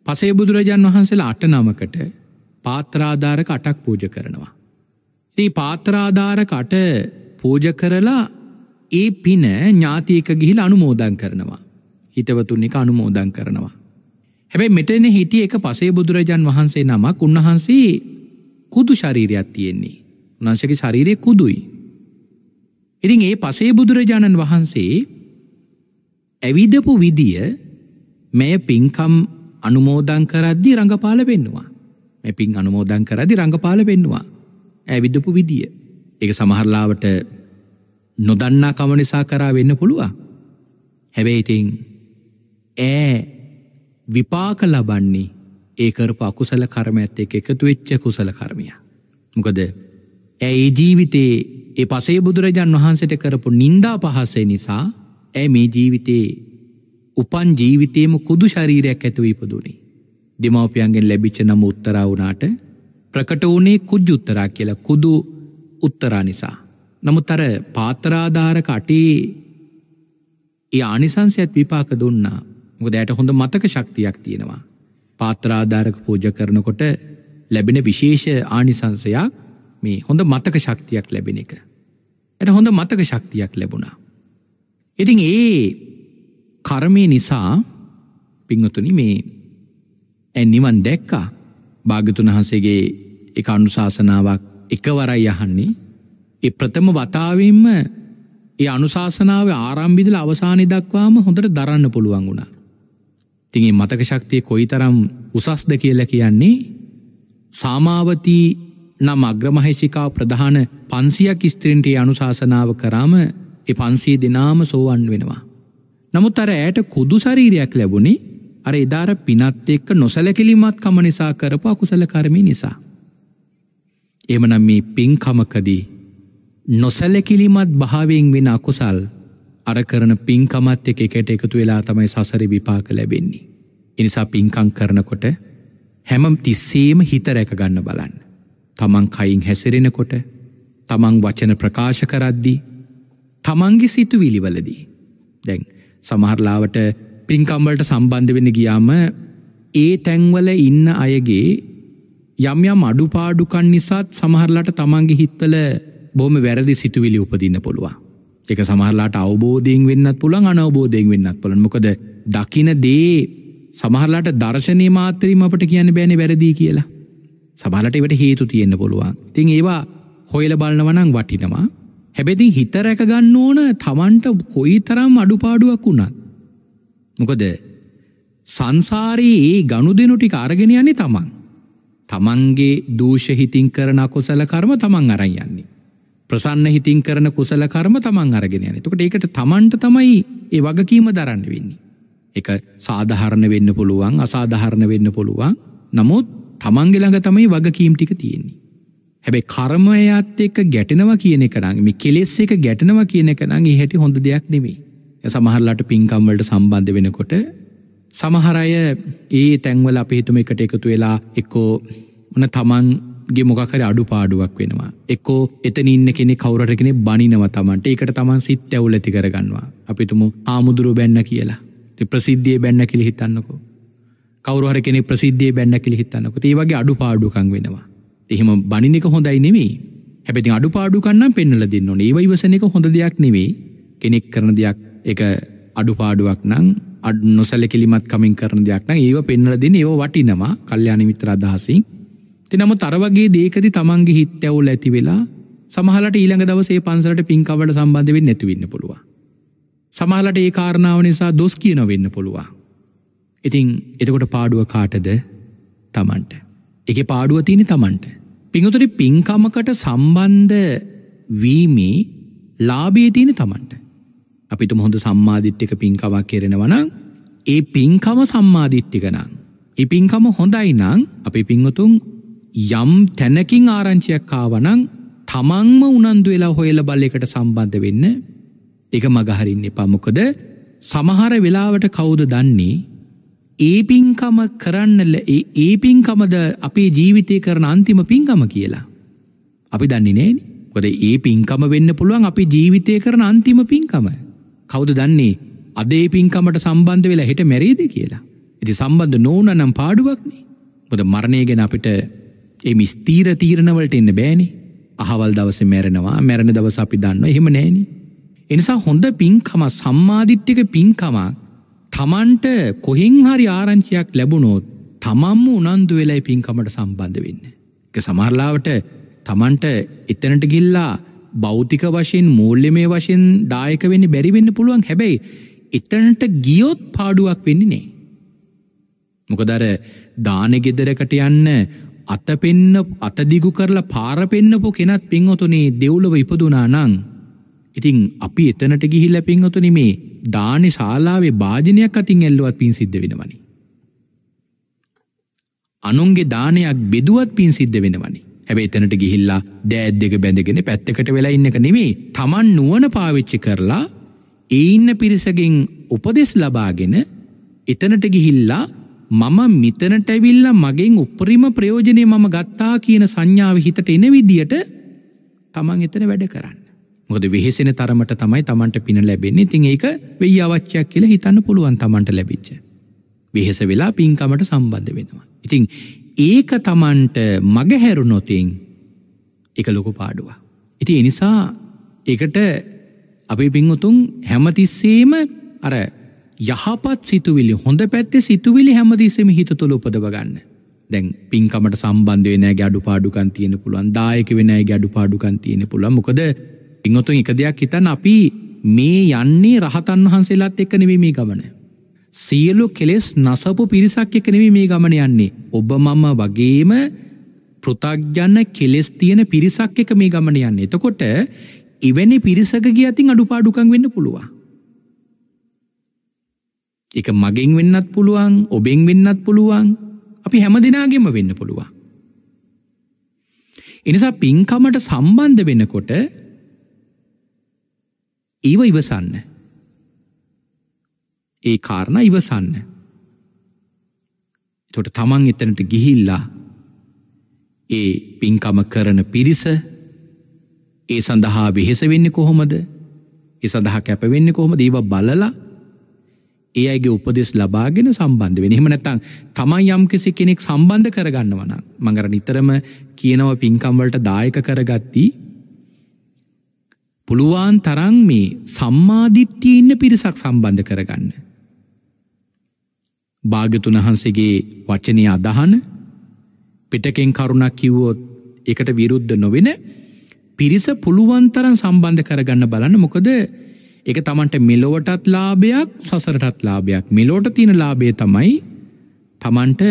පසේ බුදුරජාන් වහන්සේලා අට නමකට පාත්‍රාධාරක අටක් පූජ කරනවා. ඒ පාත්‍රාධාර කට පූජ කරලා ඒ පින ඥාතියක ගිහිල අනුමෝදන් කරනවා. හිතවතුන්නික අනුමෝදන් කරනවා. හැබැයි මෙටන හිටිය එක පසේ බුදුරජන් වහන්සේ නමක් උන්වහන්සේ කුදු ශරීරයක් තියෙන්නේ. උනාශක ශරීරය කුදුයි. ඉතින් ඒ පසේ බුදුරජාණන් වහන්සේ ඇවිදපු විදිය මෙය පින්කම් අනුමෝදන් කරද්දි රඟපාල වෙන්නවා. මෙ පින් අනුමෝදන් කරදි රඟපාල වෙන්නවා. ඇවිදපු විදිිය. එක සමහරලාවට නොදන්නා කමනිසා කරා වෙන්න පුළුවන්. හැබැයිතින් ඇ විපාක ලබන්නේ ඒකරපු අකුසල කරම ඇත්ත එක එකතු වෙච්ච කුසල කරමය. මොකද ඇයි ජීවිතේ ඒ පසේ බුදුරජන් වහන්සට කරපු නින්දා පහසේ නිසා ඇ මේ ජීවිතේ උපන් ජීවිතේම කුදු ශරීරයක් ඇතුව ඉපදුනේ. දෙමවපියන්ගෙන් ලැබිච්ච නම උත්තරා වුණාට ප්‍රකට වනේ කුජ්ජුත්තරා කියලා කුදු උත්තරා නිසා. නමුත් අර පාතරාධාරක අටේ ඒ ආනිසංසයත් විපාක දුන්නා මොක දෑයට හොඳ මතක ශක්තියක් තියෙනවා. පාත්‍රාධාරක පූජ කරනකොට ලැබෙන විශේෂ ආනිසංසයක් මේ හොඳ මතක ශක්තියක් ලැබෙන එක. එට හොඳ මතක ශක්තියක් ලැබුණා. ඉතින් ඒ කර්මය නිසා පිංහතුනි මේ ඇනිවන් දැක්කා භාගතුන් වහන්සේගේ එක අනුශාසනාවක් එකවරයි යහන්නේ ඒ ප්‍රථම වතාවෙන්ම ඒ අනුශාසනාව ආරම්භිදල අවසානය දක්වාම හොඳට දරන්න පුළුවන් වුණා. තිගේ මතක ශක්තිය කොයි තරම් උසස්ද කියල කියන්නේ සාමාවතී නම් අග්‍රමහේෂිකා ප්‍රධාන පන්සියක් ස්ත්‍රීන්ට අනුශාසනාව කරාම එ පන්සේ දෙනාම සෝවන් වෙනවා. නමුත් අර ඇයට කුදු සරීරයක් ලැබුණේ අර එදාර පිනත් එක්ක නොසැලකිලිමත් කම නිසා කරපු අකුසල කරමි නිසා. එමනම් මේ පින්කමකදී නොසැලකිලිමත් භාවෙන් වෙන අකුසල් අර කරන පින්කමත් එක එකට එකතු වෙලා තමයි සසර විපාක ලැබෙන්නේ. එනිසා පින්කං කරනකොට හැමම් තිස්සේම හිත රැකගන්න බලන්න. තමන් කයින් හැසිරෙනකොට තමන් වචන ප්‍රකාශ කරද්දී තමන්ගේ සිතු විලිවලදී. දැන් සමහරලාවට පින්කම්වලට සම්බන්ධ වෙන ගියාම ඒ තැන්වල ඉන්න අයගේ යම් යම් අඩුපාඩුකන් නිසාත් සමහරලාට තමන්ගේ හිත්තල බොහම වැරදි සිතුවිලි උපදින්න පුළුවන්. එක සමහරලාට අවබෝධයෙන් වෙන්නත් පුළන් අනවබෝධයෙන් වෙන්නත් පුළන් මොකද දකින දේ සමහරලාට දර්ශනය මාත්‍රීම අපට කියන්න බෑන වැරදිී කියලා. සමහලට එවට හේතු තියෙන්න්න පුළුවන්. තින් ඒවා හොයල බලන්නවනං වටිනවා. හැබැතින් හිතරැක ගන්න ඕන තමන්ට කොයි තරම් අඩුපාඩුවක් වුණත්. මොකද සංසාරයේ ඒ ගණු දෙනුටි කාරගෙනයන්නේ තමන්. තමන්ගේ දූෂ හිතින් කරන කුසල කර්ම තමන් අරන් යන්නේ. ප්‍රසන්න හිතින් කරන කුසල කර්ම තමන් අරගෙන යන තකට ඒකට තමන්ට තමයි ඒ වගකීම දරන්න වෙන්නේ. එක සාධහරණ වෙන්න පුළුවන් අසාධහරණ වෙන්න පුළුවන් නමුත් තමන්ගෙළඟ තමයි වගකීම් ටික තියෙන්නේ. හැබැ කර්මයත් එක්ක ගැටෙනවා කියන කරන්න මේ කෙලෙස් එක ගැටනවා කියන කරන්න හැටි හොඳ දෙයක් නෙමේ. සමහරලාට පින්කම්වලට සම්බන්ධ වෙනකොට සමහරය ඒ තැන්වල අපිහිතුම එකට එකතු වෙලා එක්කෝ මන තමන් ගේ මොකර අඩු පාඩුවක් වෙනවා. එක්කෝ එතන ඉන්න කෙනෙ කවරටගෙන බනිනව තමන්ට එකට තමන් සිත් ඇවුල ඇති කරගන්නවා. අපිතුම ආමුදුරු බැන්න කියලා. ති ප්‍රසිද්ධිය බැන්න කිලි හිතන්නකෝ. කවරහර කෙනෙ ප්‍රසිද්ධිය බැන්න කිලි හිතන්නකො ඒ වගේ අඩු පාඩුකං වෙනවා. එහෙම බනිනික හොඳයි නෙමේ හැබැති අඩු පාඩුකන්නම් පෙන්නල දෙන්න ඒව ඉවසනක හොඳ දෙයක් නෙවෙයි කෙනෙක් කරන දෙයක් එක අඩු පාඩුවක් නං අඩ් නොසැලකිලිමත් කමින් කරන දෙයක් නම් ඒව පෙන්වලා දෙන ඒව වටිනවා කල්යාණ මිත්‍ර අදහසින්. ඉතින් නමුත් අර වගේ දෙයකදී Tamange හිත ඇවුල ඇති වෙලා සමහරට ඊළඟ දවසේ පන්සලට පින්කවට සම්බන්ධ වෙන්නේ නැති වෙන්න පුළුවන්. සමහරට ඒ කාරණාව නිසා දොස් කියන වෙන්න පුළුවන්. ඉතින් එතකොට පාඩුව කාටද? Tamanට. ඒකේ පාඩුව තියෙන්නේ Tamanට. පින්වතුනි පින්කමකට සම්බන්ධ වීමේ ලාභය තියෙන්නේ Tamanට. අපිට මොහොඳ සම්මාධිත්්‍යක පින්කමක් කෙරෙනවනං ඒ පින්කම සම්මාධිත්්‍යකනං. ඒ පින්කම හොඳයි නං අපි පිංහතුන් යම් තැනකින් ආරංචියක් කාවනං තමන්ම උනන්දු වෙලා හොයල බල්ලෙකට සම්බන්ධ වෙන්න එක මගහරින්න පමොකද සමහර වෙලාවට කවුද දන්නේ ඒ පින්කම කරන්නල ඒ පින්කමද අපේ ජීවිතය කරන අන්තිම පින්කම කියලා. අපි දන්නේ නෑනි කොද ඒ පින්කම වෙන්න පුළුවන් අපි ජීවිතය කරන අන්තිම පින්කමයි. කවුද දන්නේ අදේ පින්කමට සම්බන්ධ වෙලා හෙට මැරේද කියලා. ඇති සම්බන්ධ නෝන නම් පාඩුවක්නේ බොද මරණය ගැන අපිට එමි ස්තීර තීරණවලට එන්න බෑනි අහවල් දවස මැරෙනවා මැරණ දවස අපි දන්න එහෙම නෑනි. එනිසා හොඳ පින්කම සම්මාධිත්්‍යක පින්කම තමන්ට කොහෙන් හරි ආරංචියයක් ලැබුණොත් තමම්ම උනන්දු වෙලයි පින්කමට සම්බන්ධ වෙන්න. එක සමරලාවට තමන්ට එතනට ගිල්ලා භෞතික වශයෙන් මූල්‍යමය වශයෙන් දායක වෙන්න බැරිවෙන්න පුළුවන් හැබැයි එතනට ගියොත් පාඩුවක් වෙන්නේ නෑ. මොකදර දානෙගෙදරකට යන්න අත පෙන්න අතදිගු කරලා පාර පෙන්න්නපු කෙනත් පින්වතුනේ දෙව්ලව ඉපදුනා නං. ඉතිං අපි එතනට ගිහිල්ල පින්වතුනි මේ දානෙ ශාලාවේ භාජනයක් අතින් ඇල්ලුවත් පින් සිද්ධ වෙනවනි. අනුන්ගේ දානයක් බෙදුවත් පින් සිද්ධ වෙනවනි. හැබැයි එතනට ගිහිල්ලා දෑත් දෙක බැඳගෙන පැත්තකට වෙලා ඉන්නක නෙමේ තමන් නුවන පාවිච්චි කරලා ඒඉන්න පිරිසගෙන් උපදෙස් ලබාගෙන එතනට ගිහිල්ලා මම මිතනට ඇවිල්ලා මගෙන් උපරිම ප්‍රයෝජනය මම ගත්තා කියන සංඥාව හිතට එන විදියට තමන් එතන වැඩ කරන්න. මොද වෙහෙසෙන තරමට තමයි තමන්ට පින ලැබෙන්නේ තින් ඒක වෙයි අවච්චයක් කියලා හිතන්න පුළුවන් තමන්ට ලැබිච්ච. වෙහෙස වෙලා පින්කමට සම්බන්ධ වෙනවා. ඉතිං ඒක තමන්ට මගහැරු නොතින් එක ලොකු පාඩුවා. ඉති එනිසා එකට අපේ පිංහතුන් හැමතිස්සේම අර යහපත් සිතුවිලි හොඳ පැත්තේ සිතුවිලි හැමතිස්සෙම හිත තුළ උපදවගන්න. දැන් පින්කමට සම්බන්ධ වෙන ගැඩු පාඩුකන් තියෙන පුළුවන් දායක වෙනයි ගැඩු පාඩුකන් තියෙන පුළුවන් මොකද පිංහොතුන් එක දෙයක් හිතන් අපි මේ යන්නේ රහතන් වහන්සේලාත් එක්ක නෙවේ මේ ගමන සියලු කෙලෙස් නසපු පිරිසක් එක නෙවි මේ ගමන යන්නේ. ඔබ මම වගේම පෘතග්ජන්න කෙලෙස් තියෙන පිරිසක් එක මේ ගමන යන්න. එතකොට ඉවැනි පිරිසක ගියතින් අඩුපාඩුකං වෙන්න පුළුවන්. එක මගෙන් වෙන්නත් පුළුවන් ඔබෙන් වෙන්නත් පුළුවන් අපි හැම දෙනාගෙම වෙන්න පුළුවන්. එනිසා පින්කමට සම්බන්ධ වෙනකොට ඒව ඉවසන්න ඒ කාරණ ඉවසන්න. තොට තමන් එතනට ගිහිල්ලා ඒ පින්කම කරන පිරිස ඒ සඳහා වෙහෙස වෙන්න කොහොමද ඒ සඳහා කැපවෙන්න කොහොම දේව බලලා ඒ අගේ උපදෙස් ලබාගෙන සම්බන්ධ වෙන එහෙම නැත්තං තමයි යම් කිසි කෙනෙක් සම්බන්ධ කරගන්නවන මඟර නිතරම කියනව පින්කම්වලට දායක කරගත්තිී පුළුවන් තරන් මේ සම්මාධිට්ටි ඉන්න පිරිසක් සම්බන්ධ කරගන්න. භාගතුන් වහන්සේගේ වචනය අදහන පිටකෙන් කරුණක් කිව්වොත් එකට විරුද්ධ නොවෙන පිරිස පුළුවන්තරන් සම්බන්ධ කරගන්න බලන්න මොකද එක තමන්ට මෙලොවටත් ලාභයක් සසරටත් ලාභයක් මෙලෝට තියෙන ලාබේ තමයි තමන්ට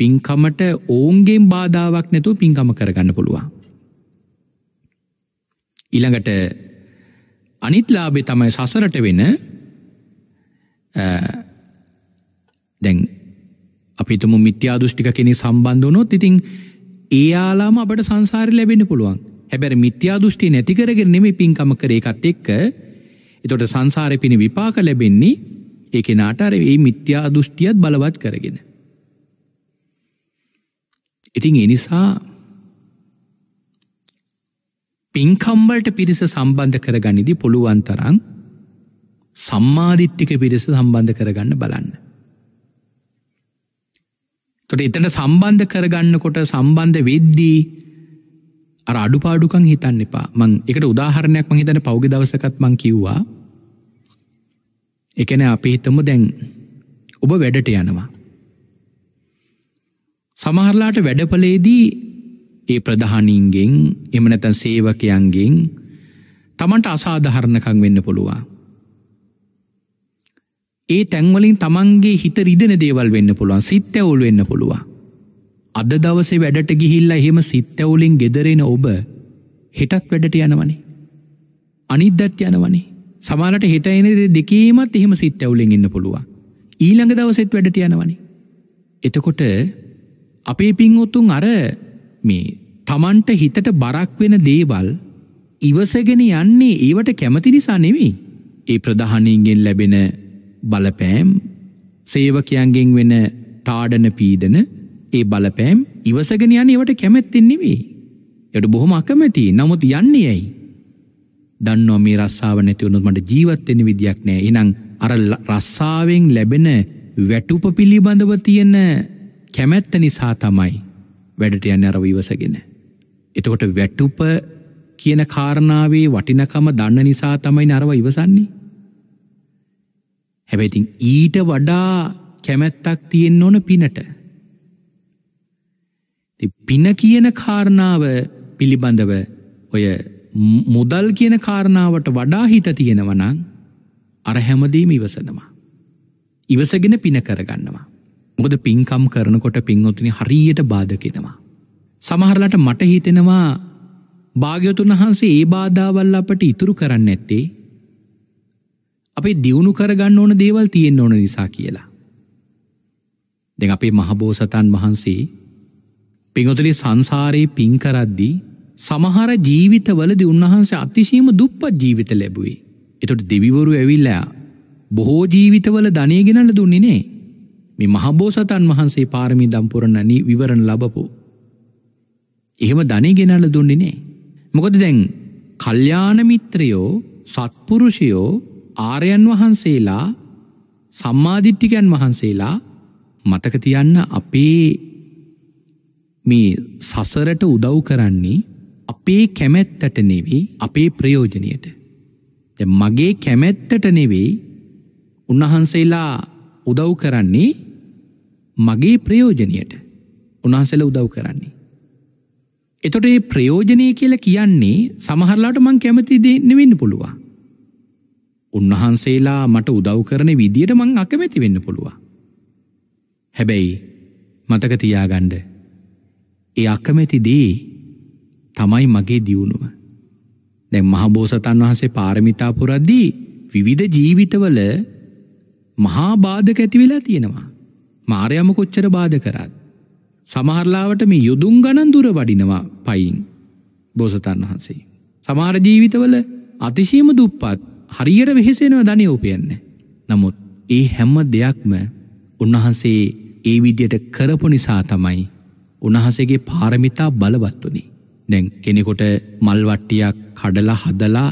පින්කමට ඔවුන්ගේෙන් බාධාවක් නැතු පින්කම කරගන්න පුළුවන්. ඉළඟට අනිත් ලාබේ තමයි සසරට වෙන දැන් අපිතුම මිත්‍යා දෘෂ්ටික කෙනෙ සම්බන්ධනොත් ඉතිං ඒයාලාම අපට සංසාර ලැබෙන පුළුවන් හැබැර මිත්‍යා දෘෂ්ටි නැතිකරගෙන නෙමේ පින්කම කර එකත් එක්ක එතොට සංසාර පිණි විපාක ලැබෙන්නේ ඒ කෙනාටර ඒ මිත්‍යා දෘෂ්ටියත් බලවත් කරගෙන. ඉතිං එනිසා පින්කම්බලට පිරිස සම්බන්ධ කරගනිදි පුළුවන් තරන් සම්මාධිට්ටික පිරිස සම්බන්ධ කරගන්න බලන්න. තොට එතට සම්බන්ධ කරගන්නකොට සම්බන්ධ වෙද්දී අර අඩුපාඩුකං හිතන්න එපා මං එකට උදාහරණයක් මං හිතන පෞගි දවසකත් මං කිව්වා එකන අපි හිතම දැන් ඔබ වැඩට යනවා සමහරලාට වැඩපලේදී ඒ ප්‍රධානීන්ගෙන් එමනැතැන් සේවකයන්ගෙන් තමන්ට අසාධහරණකං වෙන්න පුළුවන් ඒ තැන්වලින් තමන්ගේ හිත රිදෙන දේවල් වෙන්න පුළුවන් සිත්තැවුල් වෙන්න පුළුවන්. අද දවසේ වැඩට ගිහිල්ලා එහෙම සිත්තැවුලින් ගෙදරෙන ඔබ හෙටත් වැඩට යනවනේ. අනිද්දත් යනවනේ සමාලට හෙට එන දෙකීමත් එහෙම සිත්තැවුලෙන් ඉන්න පුළුවන්. ඊළඟ දවසෙත් වැඩට යනවනේ. එතකොට අපේ පින්වොත්තුන් අර මේ තමන්ට හිතට බරක් වෙන දේවල් ඉවසගෙන යන්නේ ඒවට කැමති නිසා නෙවෙයි. ඒ ප්‍රධානීන්ගෙන් ලැබෙන බලපෑම් සේවකයන්ගෙන් වෙන තාඩන පීඩන ඒ බලපෑම් ඉවසගෙන යන ඒවට කැමැත්තෙන් නෙවෙයි. ඒට බොහොම අකමැති. නමුත් යන්නේ ඇයි? දන්නවා මේ රස්සාව නැති වුණොත් මට ජීවත් වෙන්න විදියක් නැහැ. එහෙනම් අර රස්සාවෙන් ලැබෙන වැටුප පිළිබඳව තියෙන කැමැත්ත නිසා තමයි වැඩට යන්නේ අර ඉවසගෙන. එතකොට වැටුප කියන කාරණාවේ වටිනකම දන්න නිසා තමයි අරව ඉවසන්නේ. හැබැතින් ඊට වඩා කැමැත්තක් තියෙන් ඕන පිනට. පින කියන කාරණාව පිළිබඳව ඔය මුදල් කියන කාරණාවට වඩා හිත තියෙනවනං අර හැමදීම ඉවසනවා. ඉවසගෙන පින කරගන්නවා. මොකද පින්කම් කරනකොට පින්වතුනි හරියට බාධකෙනවා. සමහරලට මට හිතෙනවා භාග්‍යතුන් වහන්සේ ඒ බාධාවල් අපට ඉතුරු කරන්න ඇත්තේ අපේ දියුණු කරගන්න ඕන දේවල් තියෙන් ඕන නිසා කියලා. දෙ අපේ මහබෝසතන් වහන්සේ පිංගොතලි සංසාරයේ පින්කරද්දී සමහර ජීවිතවලදි උන්වහන්සේ අතිශීම දුප්පත් ජීවිත ලැබුවේ. එතොට දෙවිවරු ඇවිල්ලා බොහෝ ජීවිතවල ධනයගෙනල දුන්නිනේ මේ මහබෝසතන් වහන්සේ පාරමි දම්පුරණනි විවරණ ලබපු. එහෙම ධනයගෙනල දුන්නිනේ. මොකද දැන් කල්්‍යාන මිත්‍රයෝ සත්පුරුෂයෝ ආරයන් වහන්සේලා සම්මාධිට්ටිකයන් වහන්සේලා මතක තියන්න අපේ මේ සසරට උදව් කරන්නේ අපේ කැමැත්තට නෙවෙයි අපේ ප්‍රයෝජනයට. මගේ කැමැත්තට නෙවෙයි උන්වහන්සේලා උදව් කරන්නේ මගේ ප්‍රයෝජනයට උන්වහන්සේලා උදව් කරන්නේ. එතොට ඒ ප්‍රයෝජනය කියලා කියන්නේ සමහරලාට මං කැමති දේ නෙවෙන්න පුළුවන්. උන්වහන්සේලා මට උදව් කරන විදියට මං අකමැති වෙන්න පුළුවන්. හැබැයි මතක තියාගන්න. ඒ අකමැති දේ තමයි මගේ දියුණුව. දැන් මහබෝසතන් වහන්සේ පාරමිතා පුරද්දී විවිධ ජීවිතවල මහා බාධක ඇති වෙලා තියෙනවා. මාරයම කොච්චර බාධ කරත්. සමහරලාවට මේ යොදුන් ගණන් දුර වඩිනවා පයින් බෝසතන් වහන්සේ. සමහර ජීවිතවල අතිශයම දුප්පත් හරියට වෙහෙසෙනව ධනය උපයන්න. නමුත් ඒ හැම්ම දෙයක්ම උන්වහන්සේ ඒ විදියට කරපු නිසා තමයි උන්වහසගේ පාරමිතා බලවත්වනි. දැන් කෙනෙකොට මල්වට්ටියක් කඩලා හදලා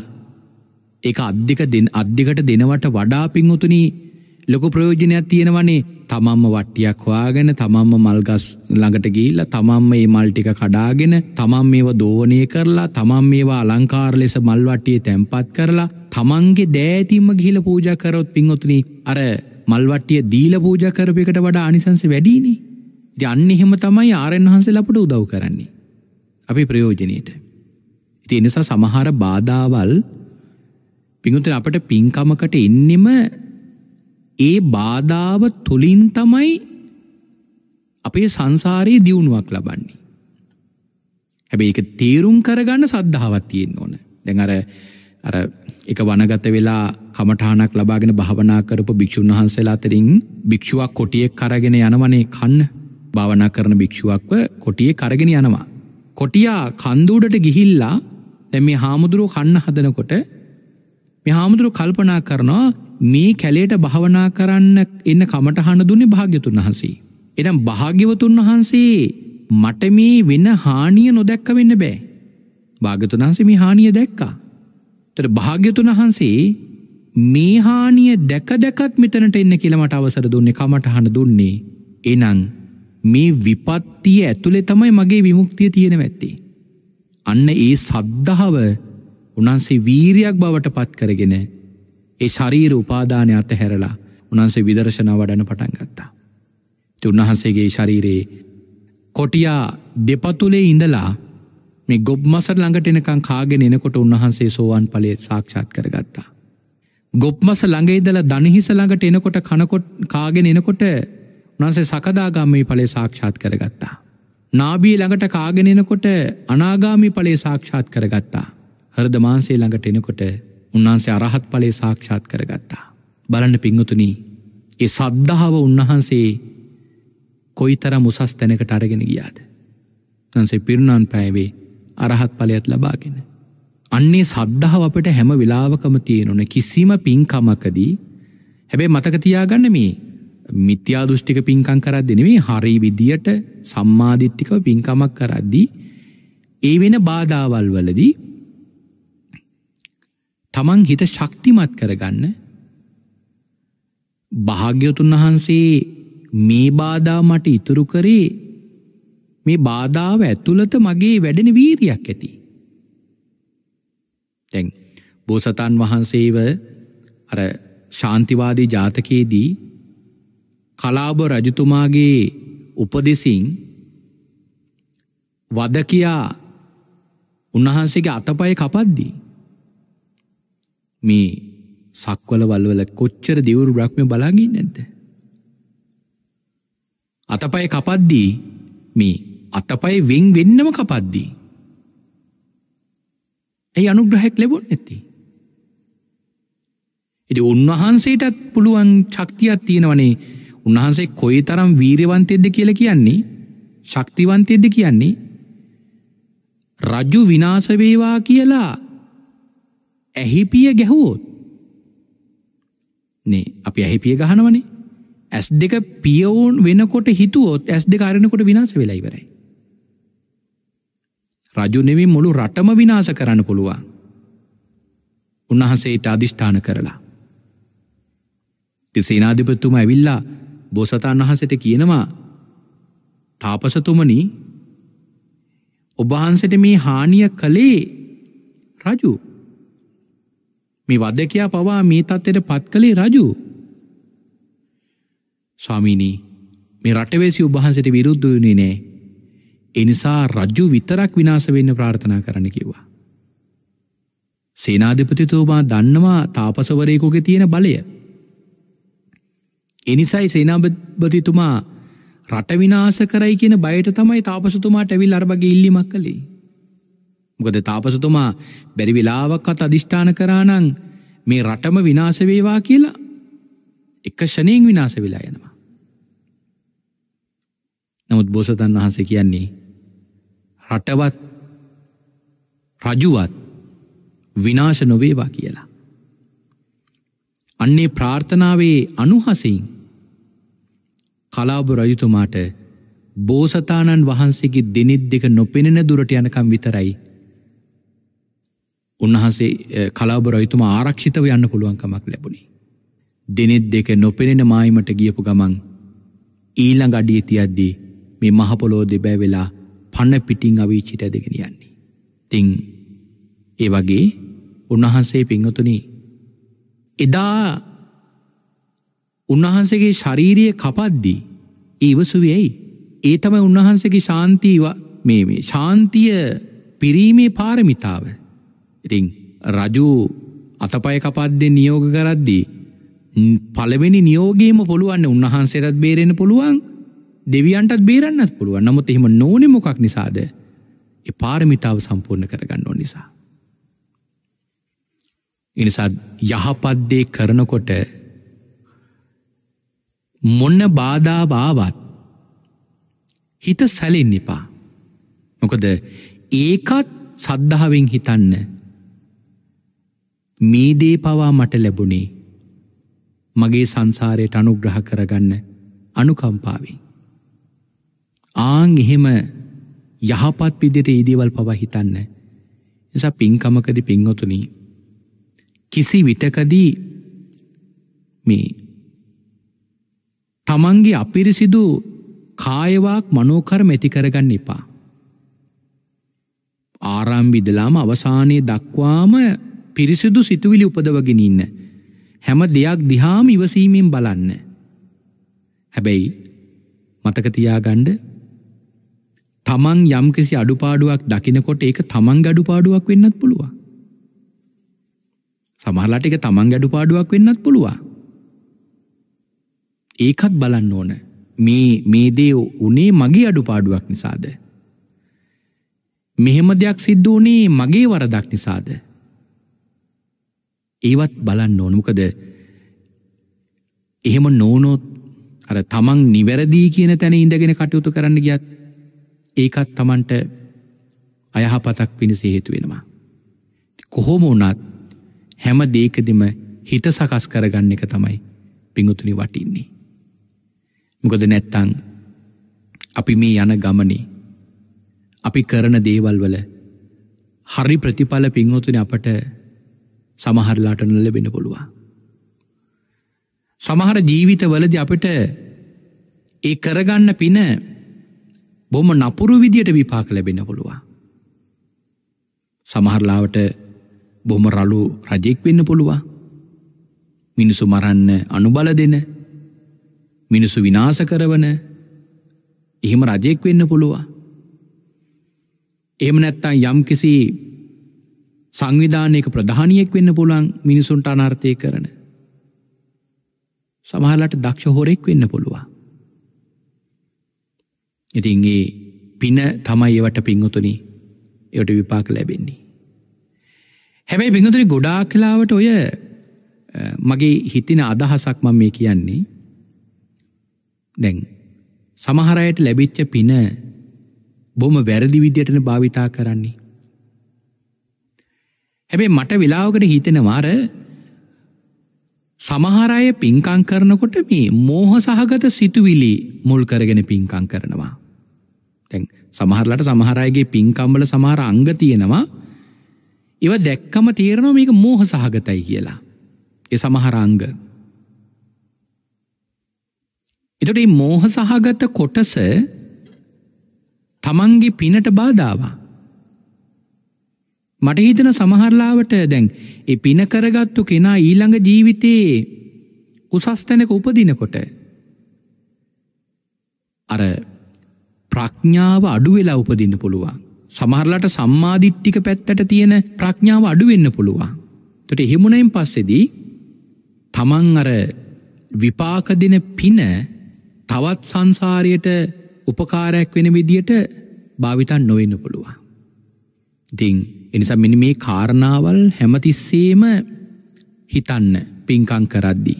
ඒ අධික දෙන් අධිකට දෙනවට වඩා පින්වතුනී ලොකු ප්‍රයෝජනයක් තියෙනවනේ තමම්ම වට්ටියක් හොයාගෙන තමම්ම මල්ගස් ළඟට ගිහිල්ලා තමම්ම මේ මල් ටික කඩාගෙන තමන් මේවා දෝවණය කරලා තමන් මේවා අලංකාර ලෙස මල් වට්ටියේ තැම්පත් කරලා තමන්ගේ දෑතින්ම ගිහිල්ලා පූජා කරොත් පින්වත්නි අර මල් වට්ටිය දීලා පූජා කරපු එකට වඩා ආනිසංස වැඩිනේ. ඉතින් අන්න එහෙම තමයි ආරයන් වහන්සේලා අපට උදව් කරන්නේ. අපේ ප්‍රයෝජනෙට. ඉතින් ඒ නිසා සමහර බාධාවල් පින්වත්නි අපට පින්කමකට එන්නෙම ඒ බාධාව තුළින් තමයි අපේ සංසාරයේ දියුණුවක් ලබන්නේ. හැබැයි ඒක තේරුම් කරගන්න සද්ධාවක් තියෙන්න ඕන. දැන් අර අර එක වනගත වෙලා කමඨාණක් ලබාගෙන භාවනා කරපු භික්ෂුන් වහන්සේලා අතරින් භික්ෂුවක් කොටියෙක් කරගෙන යනවනේ කන්න භාවනා කරන භික්ෂුවක්ව කොටියේ කරගෙන යනවා. කොටියා කන්දුඩට ගිහිල්ලා දැන් මේ හාමුදුරුව කන්න හදනකොට මෙ හාමුදුරු කල්පනා කරනවා මේ කැලේට භාවනා කරන්න එන්න කමටහන දුන්නේ භාග්‍යතුන් වහන්සේ. එනම් භාග්‍යවතුන් වහන්සේ මට මේ වෙන හානිය නොදැක්ක වෙන්න බෑ. භාග්‍යතුන් වහන්සේ මේ හානිය දැක්කා. ඒතර භාග්‍යතුන් වහන්සේ මේ හානිය දැක දැකත් මෙතනට එන්න කියලා මට අවසර දුන්නේ කමටහන දුන්නේ. එනම් මේ විපත්තිය ඇතුලේ තමයි මගේ විමුක්තිය තියෙන වැත්තේ. අන්න ඒ සද්ධාව උනන්සේ වීරයක් බවට පත් කරගෙන ඒ ශරීර උපාධානය අත හැරලා උනන්සේ විදර්ශනා වඩන පටන් ගත්තා. උන්වහන්සේගේ ශරීරයේ කොටියා දෙපතුලේ ඉඳලා මේ ගොබ් මසර ළඟට එනකං කාගෙන එනකොට උන්වහන්සේ සෝවාන් පලේ සාක්ෂාත් කරගත්තා. ගොප් මස ළඟයිදල දනහිස ළඟට එනකොට කනකොට කාගෙන එනකොට උන්හන්සේ සකදාගාමී පලේ සාක්ෂාත් කරගත්තා. නාබී ළඟට කාගෙනෙනකොට අනාගාමි පලේ සාක්ෂාත් කරගත්තා. හරදමාන්සේ ළඟට එනකොට උන්වහන්සේ අරහත් පලේ සාක්ෂාත් කරගත්තා. බලන්න පිංගතුනී ඒ සද්ධාව උන්වහන්සේ කොයි තර මුසස් තැනකට අරගෙන ගියාද. තන්සේ පිරුණාන් පෑවේ අරහත් පලයත් ලබාගෙන. අන්නේ සද්ධාව අපට හැම වෙලාවකම තියෙනුන කිසිම පින්කමකදී හැබැයි මතකතියාගන්න මේ මිත්‍යා දෘෂ්ටික පින්කං කරද්දිනවේ හරි විදියට සම්මාධිත්තිකව පින්කමක් කරද්දී ඒ වෙන බාධාවල් වලදී තමන් හිත ශක්තිමත් කරගන්න භාග්‍යවතුන් වහන්සේ මේ බාධා මට ඉතුරු කරේ මේ බාධාව ඇතුළත මගේ වැඩෙන වීරියක් ඇති. තැන් බෝසතන් වහන්සේව අර ශාන්තිවාදී ජාතකයේදී කලාබ රජතුමාගේ උපදෙසින් වදකයා උන්වහන්සේගේ අතපය කපද්දී මේ සක්වල වල්වල කොච්චර දෙවරු බ්‍රහ්ම බලාගින් නැද්ද. අතපය කපද්දී මේ අතපය වෙන් වෙන්නම කපද්දී. ඇයි අනුග්‍රහැක් ලැබොන් ඇති. එති උන්වහන්සේටත් පුළුවන් ශක්තියක් තියෙනවනේ උන්වහන්සේ කොයි තරම් වීරවන්තයද්ද කියල කියන්නේ ශක්තිවන්තයද්ද කියන්නේ රජු විනාසවේවා කියලා ඇහිපිය ගැහුවෝත් නේ අපි ඇහිපිය ගහනවනේ ඇස් දෙක පියවුන් වෙනකොට හිතුවොත් ඇස් දෙක අරෙනකොට විනාස වෙලා ඉවරයි. රජු නෙවෙයි මුළු රටම විනාශ කරන්න පුළුවන්. උන්වහන්සේට අදිෂ්ඨාන කරලා. ඉතින් සේනාධිපතිතුමා ඇවිල්ලා බෝසතාණන් වහන්සේට කියනවා තාපසතුමනි ඔබ වහන්සේට මේ හානිය කළේ රජු මේ වදකයා පවා මේ තත්ත්වයට පත් කළේ රජු. ස්වාමීනී මේ රටවේසි උභහන්සට විරුද්ධ වුණේ නෑ. එනිසා රජ්ජු විතරක් විනාස වෙන්න ප්‍රාර්ථනා කරන්න කිව්වා. සේනාධිපතිතුමා දන්නවා තාපසවරයකුගේ තියෙන බලය. එනිසයි සේනාපතිතුමා රට විනාස කරයි කියන බයට තමයි තාපසතුමාට ඇවිල් අරබගේ ඉල්ලිමක් කළේ. මොකද තාපසතුමා බැරි වෙලාවක්වත් අධිෂ්ඨාන කරානං මේ රටම විනාශ වේවා කියලා එක ෂණයෙන් විනාශ වෙලා යනවා. නමුත් බෝසතන් වහන්සේ කියන්නේ රටවත් රජුවත් විනාශ නොවේවා කියලා. අන්නේ ප්‍රාර්ථනාවේ අනුහසින් කලාබ රජතුමාට බෝසතාණන් වහන්සේගේ දෙනෙත් දෙක නොපෙනෙන දුරට යනකම් විතරයි උන්වහන්සේ කලාබර රයිතුමා ආරක්ෂිතව යන්න පුළුවන්කමක් ලැබුණේ. දෙනෙත් දෙක නොපෙනෙන මායිමට ගියපු ගමන් ඊළඟ අඩිය තියද්දී මේ මහපොලෝ දෙබෑ වෙලා පන්න පිටිං අවීචිට දෙගෙන යන්නේ. තිං ඒ වගේ උන්වහන්සේ පිංහතුනි එදා උන්වහන්සේගේ ශරීරිය කපද්දී ඒවසුවෙයි ඒ තමයි උන්වහන්සේගේ ශාන්තීව මේ ශාන්තිය පිරීමේ පාරමිතාව ඉතිං රජු අතපය කපද්දේ නියෝග කරද්දී. පළවෙනි නියෝගේම පුළුවන්න උන්වහන්සේරත් බේරෙන පුළුවන් දෙවියන්ටත් බේරන්නත් පුළුවන් නමුත් එහෙම නෝනෙ මොකක් නිසාද එ පාරමිතාව සම්පූර්ණ කරගන්න ඕ නිසා. එනිසා යහපද්දේ කරනකොට මොන්න බාධාභාවත් හිත සැලෙන් එපා. මොකද ඒකත් සද්ධාවෙන් හිතන්න මේ දේ පවා මට ලැබුණේ මගේ සංසාරයට අනුග්‍රහ කරගන්න අනුකම්පාවෙන්. ආං එහෙම යහපත් විදිට ඉදේවල් පවහිතන්න. නිසා පින්කමකද පින්වතුනි. කිසි විටකදී මේ තමන්ගේ අපිරිසිදු කායවාක් මනෝකර මැති කරගන්න එපා. ආරම්භිදලාම අවසානයේ දක්වාම පිරිසිදු සිතුවිලි උපදවගෙන ඉන්න. හැම දෙයක් දිහාම ඉවසීමෙන් බලන්න. හැබැයි මතක තියාගන්න තමන් යම්කිසි අඩුපාඩුවක් දකිනකොට ඒක තමන් ගඩුපාඩුවක් වෙන්නත් පුළුවන්. සමහරලාට ඒක තමන් ගඩුපාඩුවක් වෙන්නත් පුළුවන්. ඒකත් බලන්න ඕන. මේ මේ දේ උනේ මගේ අඩුපාඩුවක් නිසාද? මෙහෙම දෙයක් සිද්ධ වුණේ මගේ වරදක් නිසාද? ඒවත් බලන්න ඕන මොකද එහෙම නෝනොත් අර තමන් නිවැරදී කියන තැන ඉඳගෙන කටයුතු කරන්න ගියත් ඒකත් තමන්ට අයහපතක් පිණිස හේතු වෙනවා. කොහොම වුණත් හැම දේකදිම හිත සකස් කරගන්න එක තමයි පිඟුතුනි වටින්නේ. මොකද නැත්තං අපි මේ යන ගමනේ අපි කරන දේවල් වල හරි ප්‍රතිඵල පිංහෝතුනි අපට සමහරලාට නොලැබෙන පුළුවන්. සමහර ජීවිතවලද අපට ඒ කරගන්න පින බොම නපුරු විදියට විපාක ලැබෙන පුළුවන්. සමහරලාවට බොම රලු රජෙක් වෙන්න පුළුවන්. මිනිසු මරන්න අනුබල දෙන මිනිසු විනාස කරවන එහෙම රජෙක් වෙන්න පුළුවන්. එහෙම නැත්තං යම් කිසි සංවිධානයක ප්‍රධානියෙක් වෙන්න පුළන් මිනිසුන්ට අනර්ථය කරන. සමහලට දක්ෂ හොරෙක් වෙන්න පුළුවන්. ඉතින්ගේ පින තමයි ඒවට පිංගුතුනි එයට විපාක ලැබෙන්නේ. හැබැයි පිංගතුනි ගොඩා කලාවට ඔය මගේ හිතින අදහසක් මම මේ කියන්නේ දැන් සමහරයට ලැබිච්ච පින බොම වැරදි විදියටන භාවිතා කරන්නේ හැබැයි මට වෙලාවකට හිතෙනවාර සමහරය පින්කං කරනකොට මේ මෝහ සහගත සිතුවිලි මුල් කරගෙන පින්කං කරනවා. තැන් සමහරලට සමහරයගේ පින්කම්බල සමහර අංග තියෙනවා ඒව දැක්කම තේරනවා මේක මෝහ සහගතයි කියලා. එ සමහරංග. එතට මෝහ සහගත කොටස තමන්ගේ පිනට බාධාවා. මට හිතන සමහරලාවට දැන් ඒ පින කරගත්තු කෙනා ඊළඟ ජීවිතයේ උසස්තැනක උපදිනකොට අර ප්‍රඥාව අඩුවෙලා උපදින්න පුළුවන්. සමහරලට සම්මාධිට්ටික පැත්තට තියෙන ප්‍රඥාව අඩුවෙන්න පුළුවන්. තොට එහෙමුණයින් පස්සෙදී තමන් අර විපාකදින පින තවත් සංසාරයට උපකාරයක් වෙන විදියට භාවිතන් නොවෙන්න පුළුවන්. ඉතිං එනිසා මෙනි මේ කාරණාවල් හැමතිස්සේම හිතන්න පින්කං කරද්දී.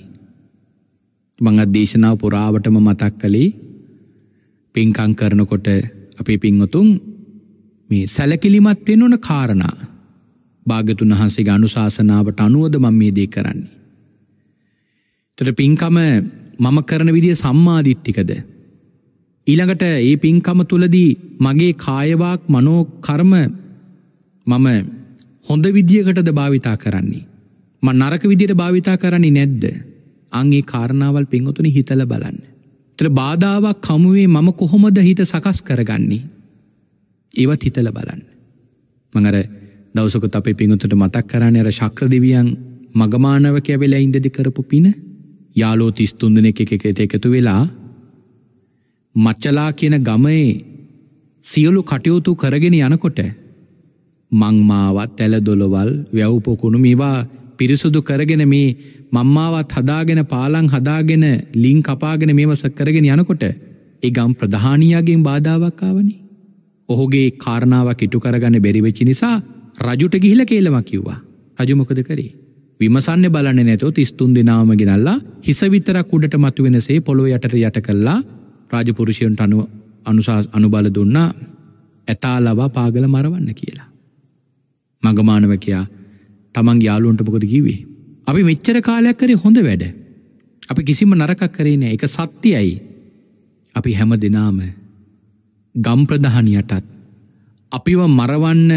මඟත් දේශනාව පුරාවටම මතක් කළේ පින්කං කරනකොට අපේ පිංවතුන් මේ සැලකිලිමත් වෙන ඕන කාරණා භාගතුන් වහන්සේ ගනුශාසනාවට අනුවද මම මේ දේ කරන්නේ. එතකොට පින්කම මම කරන විදිය සම්මාදිට්ඨිකද? ඊළඟට මේ පින්කම තුලදී මගේ කායවාක් මනෝ කර්ම මම හොඳ විදිියකටද භාවිතා කරන්නේ. ම නරක විදියට භාවිතා කරන්නේ නැද්ද. අන්ගේ කාරණාවල් පෙන්ගොතුනි හිතල බලන්න. තර බාධාවක් කමුවේ මම කොහොමද හිත සකස් කරගන්නේ. ඒවත් හිතල බලන්න. මඟර දවසකොත් අපේ පිංගුතුට මතක් කරන්න අර ශක්‍ර දෙවියන් මගමානව කැවෙලා ඉන්දදි කරපු පින යාලෝ තිස්තුන් දෙනෙ එකකට එකතු වෙලා මච්චලා කියන ගමයේ සියලු කටයුතු කරගෙන යනකොට මංමාවත් ඇල දොළවල් වැව්පොකුණු මේවා පිරිසුදු කරගෙන මේ මංමාවත් හදාගෙන පාලං හදාගෙන ලිං කපාගෙන මේම සක්කරගෙන යනකොට ඒ ගම් ප්‍රධානයාගෙන් බාධාවක්කාවනි. ඔහුගේ කාරණාවක් ඉටු කරගන්න බැරිවෙච්චි නිසා රජුට ගිහිල කේලම කිව්වා. රජුමොකද කරේ. විමසන්න බලන්න නැතොත් ස්තුන් දෙනාම ගෙනල්ලා හිසවිතර කුඩට මතුවෙනසේ පොළො යටට යට කල්ලා රාජපුරුෂයන්ට අනුසාස් අනුබල දුන්නා ඇතා ලබා පාගල මරවන්න කියලා. මගමානවකයා තමන් යාලුවන්ට මොකද කිවේ. අපි මෙච්චර කාලයක් කරේ හොඳ වැඩ. අපි කිසිම නරකක් කරේ නෑ එක සත්‍යයයි. අපි හැම දෙනාම ගම්ප්‍රධානයටත් අපිව මරවන්න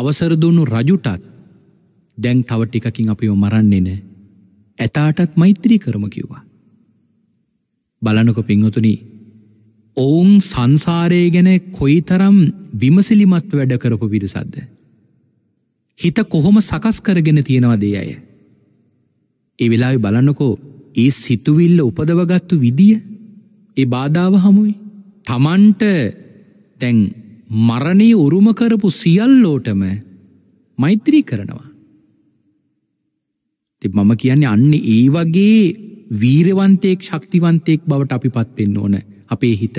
අවසරදුන්නු රජුටත් දැන් තව ටිකකින් අපිව මරන්නේන ඇතාටත් මෛත්‍රී කරම කිව්වා. බලනකො පිංහතුනි ඔවුන් සංසාරය ගැන කොයි තරම් විමසිලිමත් වැඩ කරපු පිරිසද්ද. හිත කොහොම සකස් කරගෙන තියෙනවදේ අය. ඒ වෙලාවෙ බලන්නකෝ ඒ සිතුවිල්ල උපදවගත්තු විදිය ඒ බාධාව හමුයි. තමන්ට තැන් මරණය උරුම කරපු සියල්ලෝටම මෛත්‍රී කරනවා. ති මම කියන්නේ අන්න ඒ වගේ වීරවන්තයෙක් ශක්තිවන්තයෙක් බවට අපි පත්වෙන්න ඕන අපේ හිත.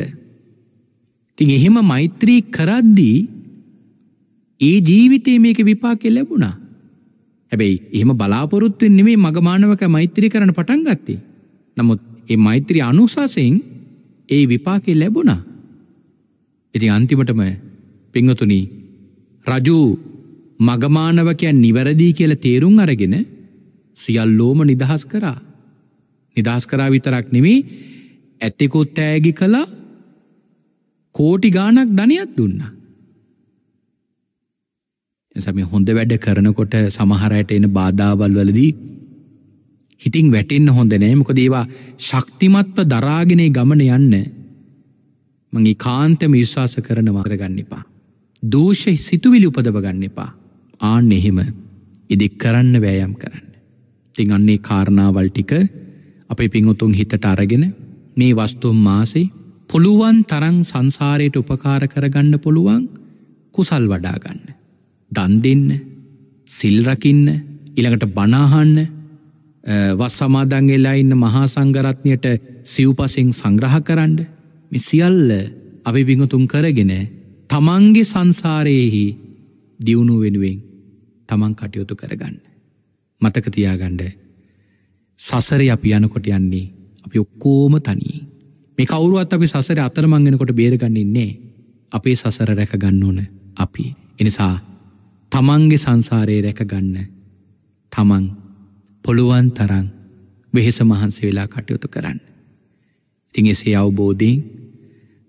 තින් එහෙම මෛත්‍රී කරද්දී ඒ ජීවිතයේ මේක විපාකෙ ලැබුණා. හැබැයි එහෙම බලාපොරොත්තුවෙන් නෙමේ මගමානවක මෛත්‍රී කරන පටන් ගත්තේ. නමුත් ඒ මෛත්‍රී අනුසාසයෙන් ඒ විපාකෙ ලැබුණා. ඉතින් අන්තිමටම පිංහතුනි රජු මගමානවකයන් නිවැරදිී කියල තේරුම් අරගෙන සියල්ලෝම නිදහස් කරා. නිදහස් කරා විතරක් නෙමේ ඇත්තෙකොත් තෑගි කලා කෝටි ගානක් ධනයක් දුන්නා. එනිසා මේ හොඳ වැඩ කරනකොට සමහර අයට එන බාධාවල් වලදී හිතින් වැටෙන්න හොඳ නෑ මොකද ඒවා ශක්තිමත්ව දරාගෙන ගමන යන්න මගේ කාන්තම විශ්වාස කරන වරගන්න එපා. දෝෂ සිතුවිලි උපදව ගන්න එපා. ආන්න එහෙම ඉදි කරන්න වෑයම් කරන්න. තිං අන්නේ කාරණාවල් ටික අපේ පිංහුතුන් හිතට අරගෙන මේ වස්තුම් මාසේ පුළුවන් තරං සංසාරයට උපකාර කරගන්න පුළුවන් කුසල් වඩාගන්න. දන් දෙන්න සිල්රකින්න ඉළඟට බනාහන්න වස් සමාදංගෙලා ඉන්න මහා සංගරත්නයට සිව්පසෙන් සංග්‍රහ කරන්න මෙ සියල්ල අපි බිඟතුන් කරගෙන තමන්ගේ සංසාරයෙහි දියුණු වෙනුවෙන් තමන් කටයුතු කරගන්න. මතකතියාගණ්ඩ සසර අපි යනකොට යන්නේ අපි ඔක්කෝම තනී මේ කවරුවත් අපි සසර අතරමංගෙනකොට බේරගන්නන්නේ අපේ සසර රැකගන්න ඕන අපි එනිසා තමන්ගේ සංසාරයේ රැකගන්න තමන් පොළුවන් තරං වෙහෙස මහන්සේ වෙලා කටයුතු කරන්න. ඉතින් එසේ අවබෝධයෙන්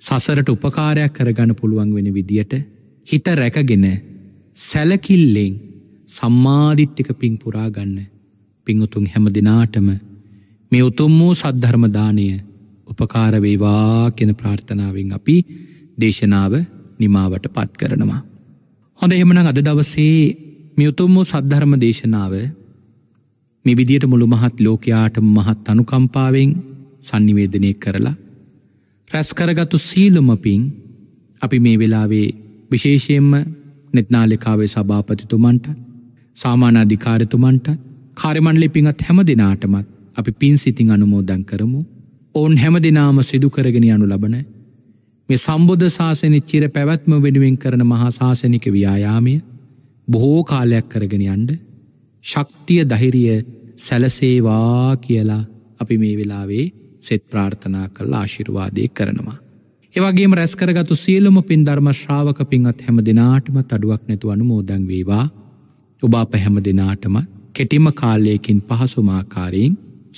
සසරට උපකාරයක් කරගන්න පුළුවන් වෙන විදියට හිත රැකගෙන සැලකිල්ලෙන් සම්මාධිත්්‍යක පින් පුරාගන්න පිංඋතුන් හැම දෙනාටම මේ උතුම් වූ සද්ධර්මදානය උපකාරවේවා කෙන ප්‍රාර්ථනාවෙන් අපි දේශනාව නිමාවට පත් කරනවා. හොඳ එහෙමන අද දවසේ මියුතුම්මු සද්ධර්ම දේශනාව මේ විදියට මුළු මහත් ලෝකයාට මහත් අනුකම්පාවෙන් සංනිවේදනය කරලා රැස්කරගතු සීලුම පින් අපි මේ වෙලාවේ විශේෂයෙන්ම නෙත්නාලිකාවේ සභාපතිතුමන්ට සාමානාධිකාරතුමන්ට කාරමණලි පිංත් හැම දෙනාටමත් අපි පින් සිතින් අනුමෝදන් කරමු ඔවුන් හැම දෙනාම සිදුකරගෙන යනු ලබන මේ සම්බුද්ධ ශාසනය චිර පැවැත්ම වෙනුවෙන් කරන මහා ශාසනික ව්‍යායාමය බොහෝ කාලයක් කරගෙන යන්ඩ ශක්තිය දහිරිය සැලසේවා කියලා අපි මේ වෙලාවේ සෙත් ප්‍රාර්ථනා කල් ආශිර්වාදය කරනවා. ඒවගේම රැස්කරගතු සියලුම පින් ධර්ම ශ්‍රාවක පින්වත් හැම දෙනාටම තඩුවක් නැතු අනුමෝදන් වේවා. ඔබ අප හැම දෙනාටම කෙටිම කාලයකින් පහසුමාකාරයෙන්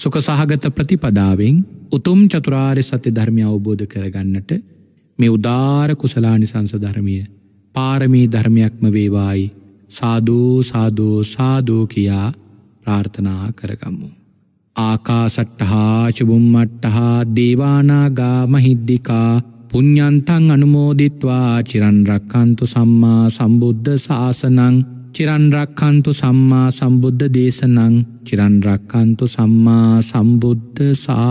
සුක සහගත ප්‍රතිපදාවෙන් උතුම් චතුරාරි සත්‍ය ධර්මය අවබෝධ කරගන්නට මේ උදාර කුසලානිසංස ධර්මිය පාරමී ධර්මයක්ම වේවායි සාධූ සාධූ සාධූ කියා ප්‍රාර්ථනා කරගම්මු. ආකා සට්ටහා චබුම්මට්ටහා දේවානාගා මහිද්දිකා පුඤ්ඥන්තන් අනුමෝදිත්වා චිරන්රක්කන්තු සම්මා සම්බුද්ධ ශාසනං චිරන්රක්කන්තු සම්මා සම්බුද්ධ දේශනං චිරන්රක්කන්තු සම්මා සම්බුද්ධ සා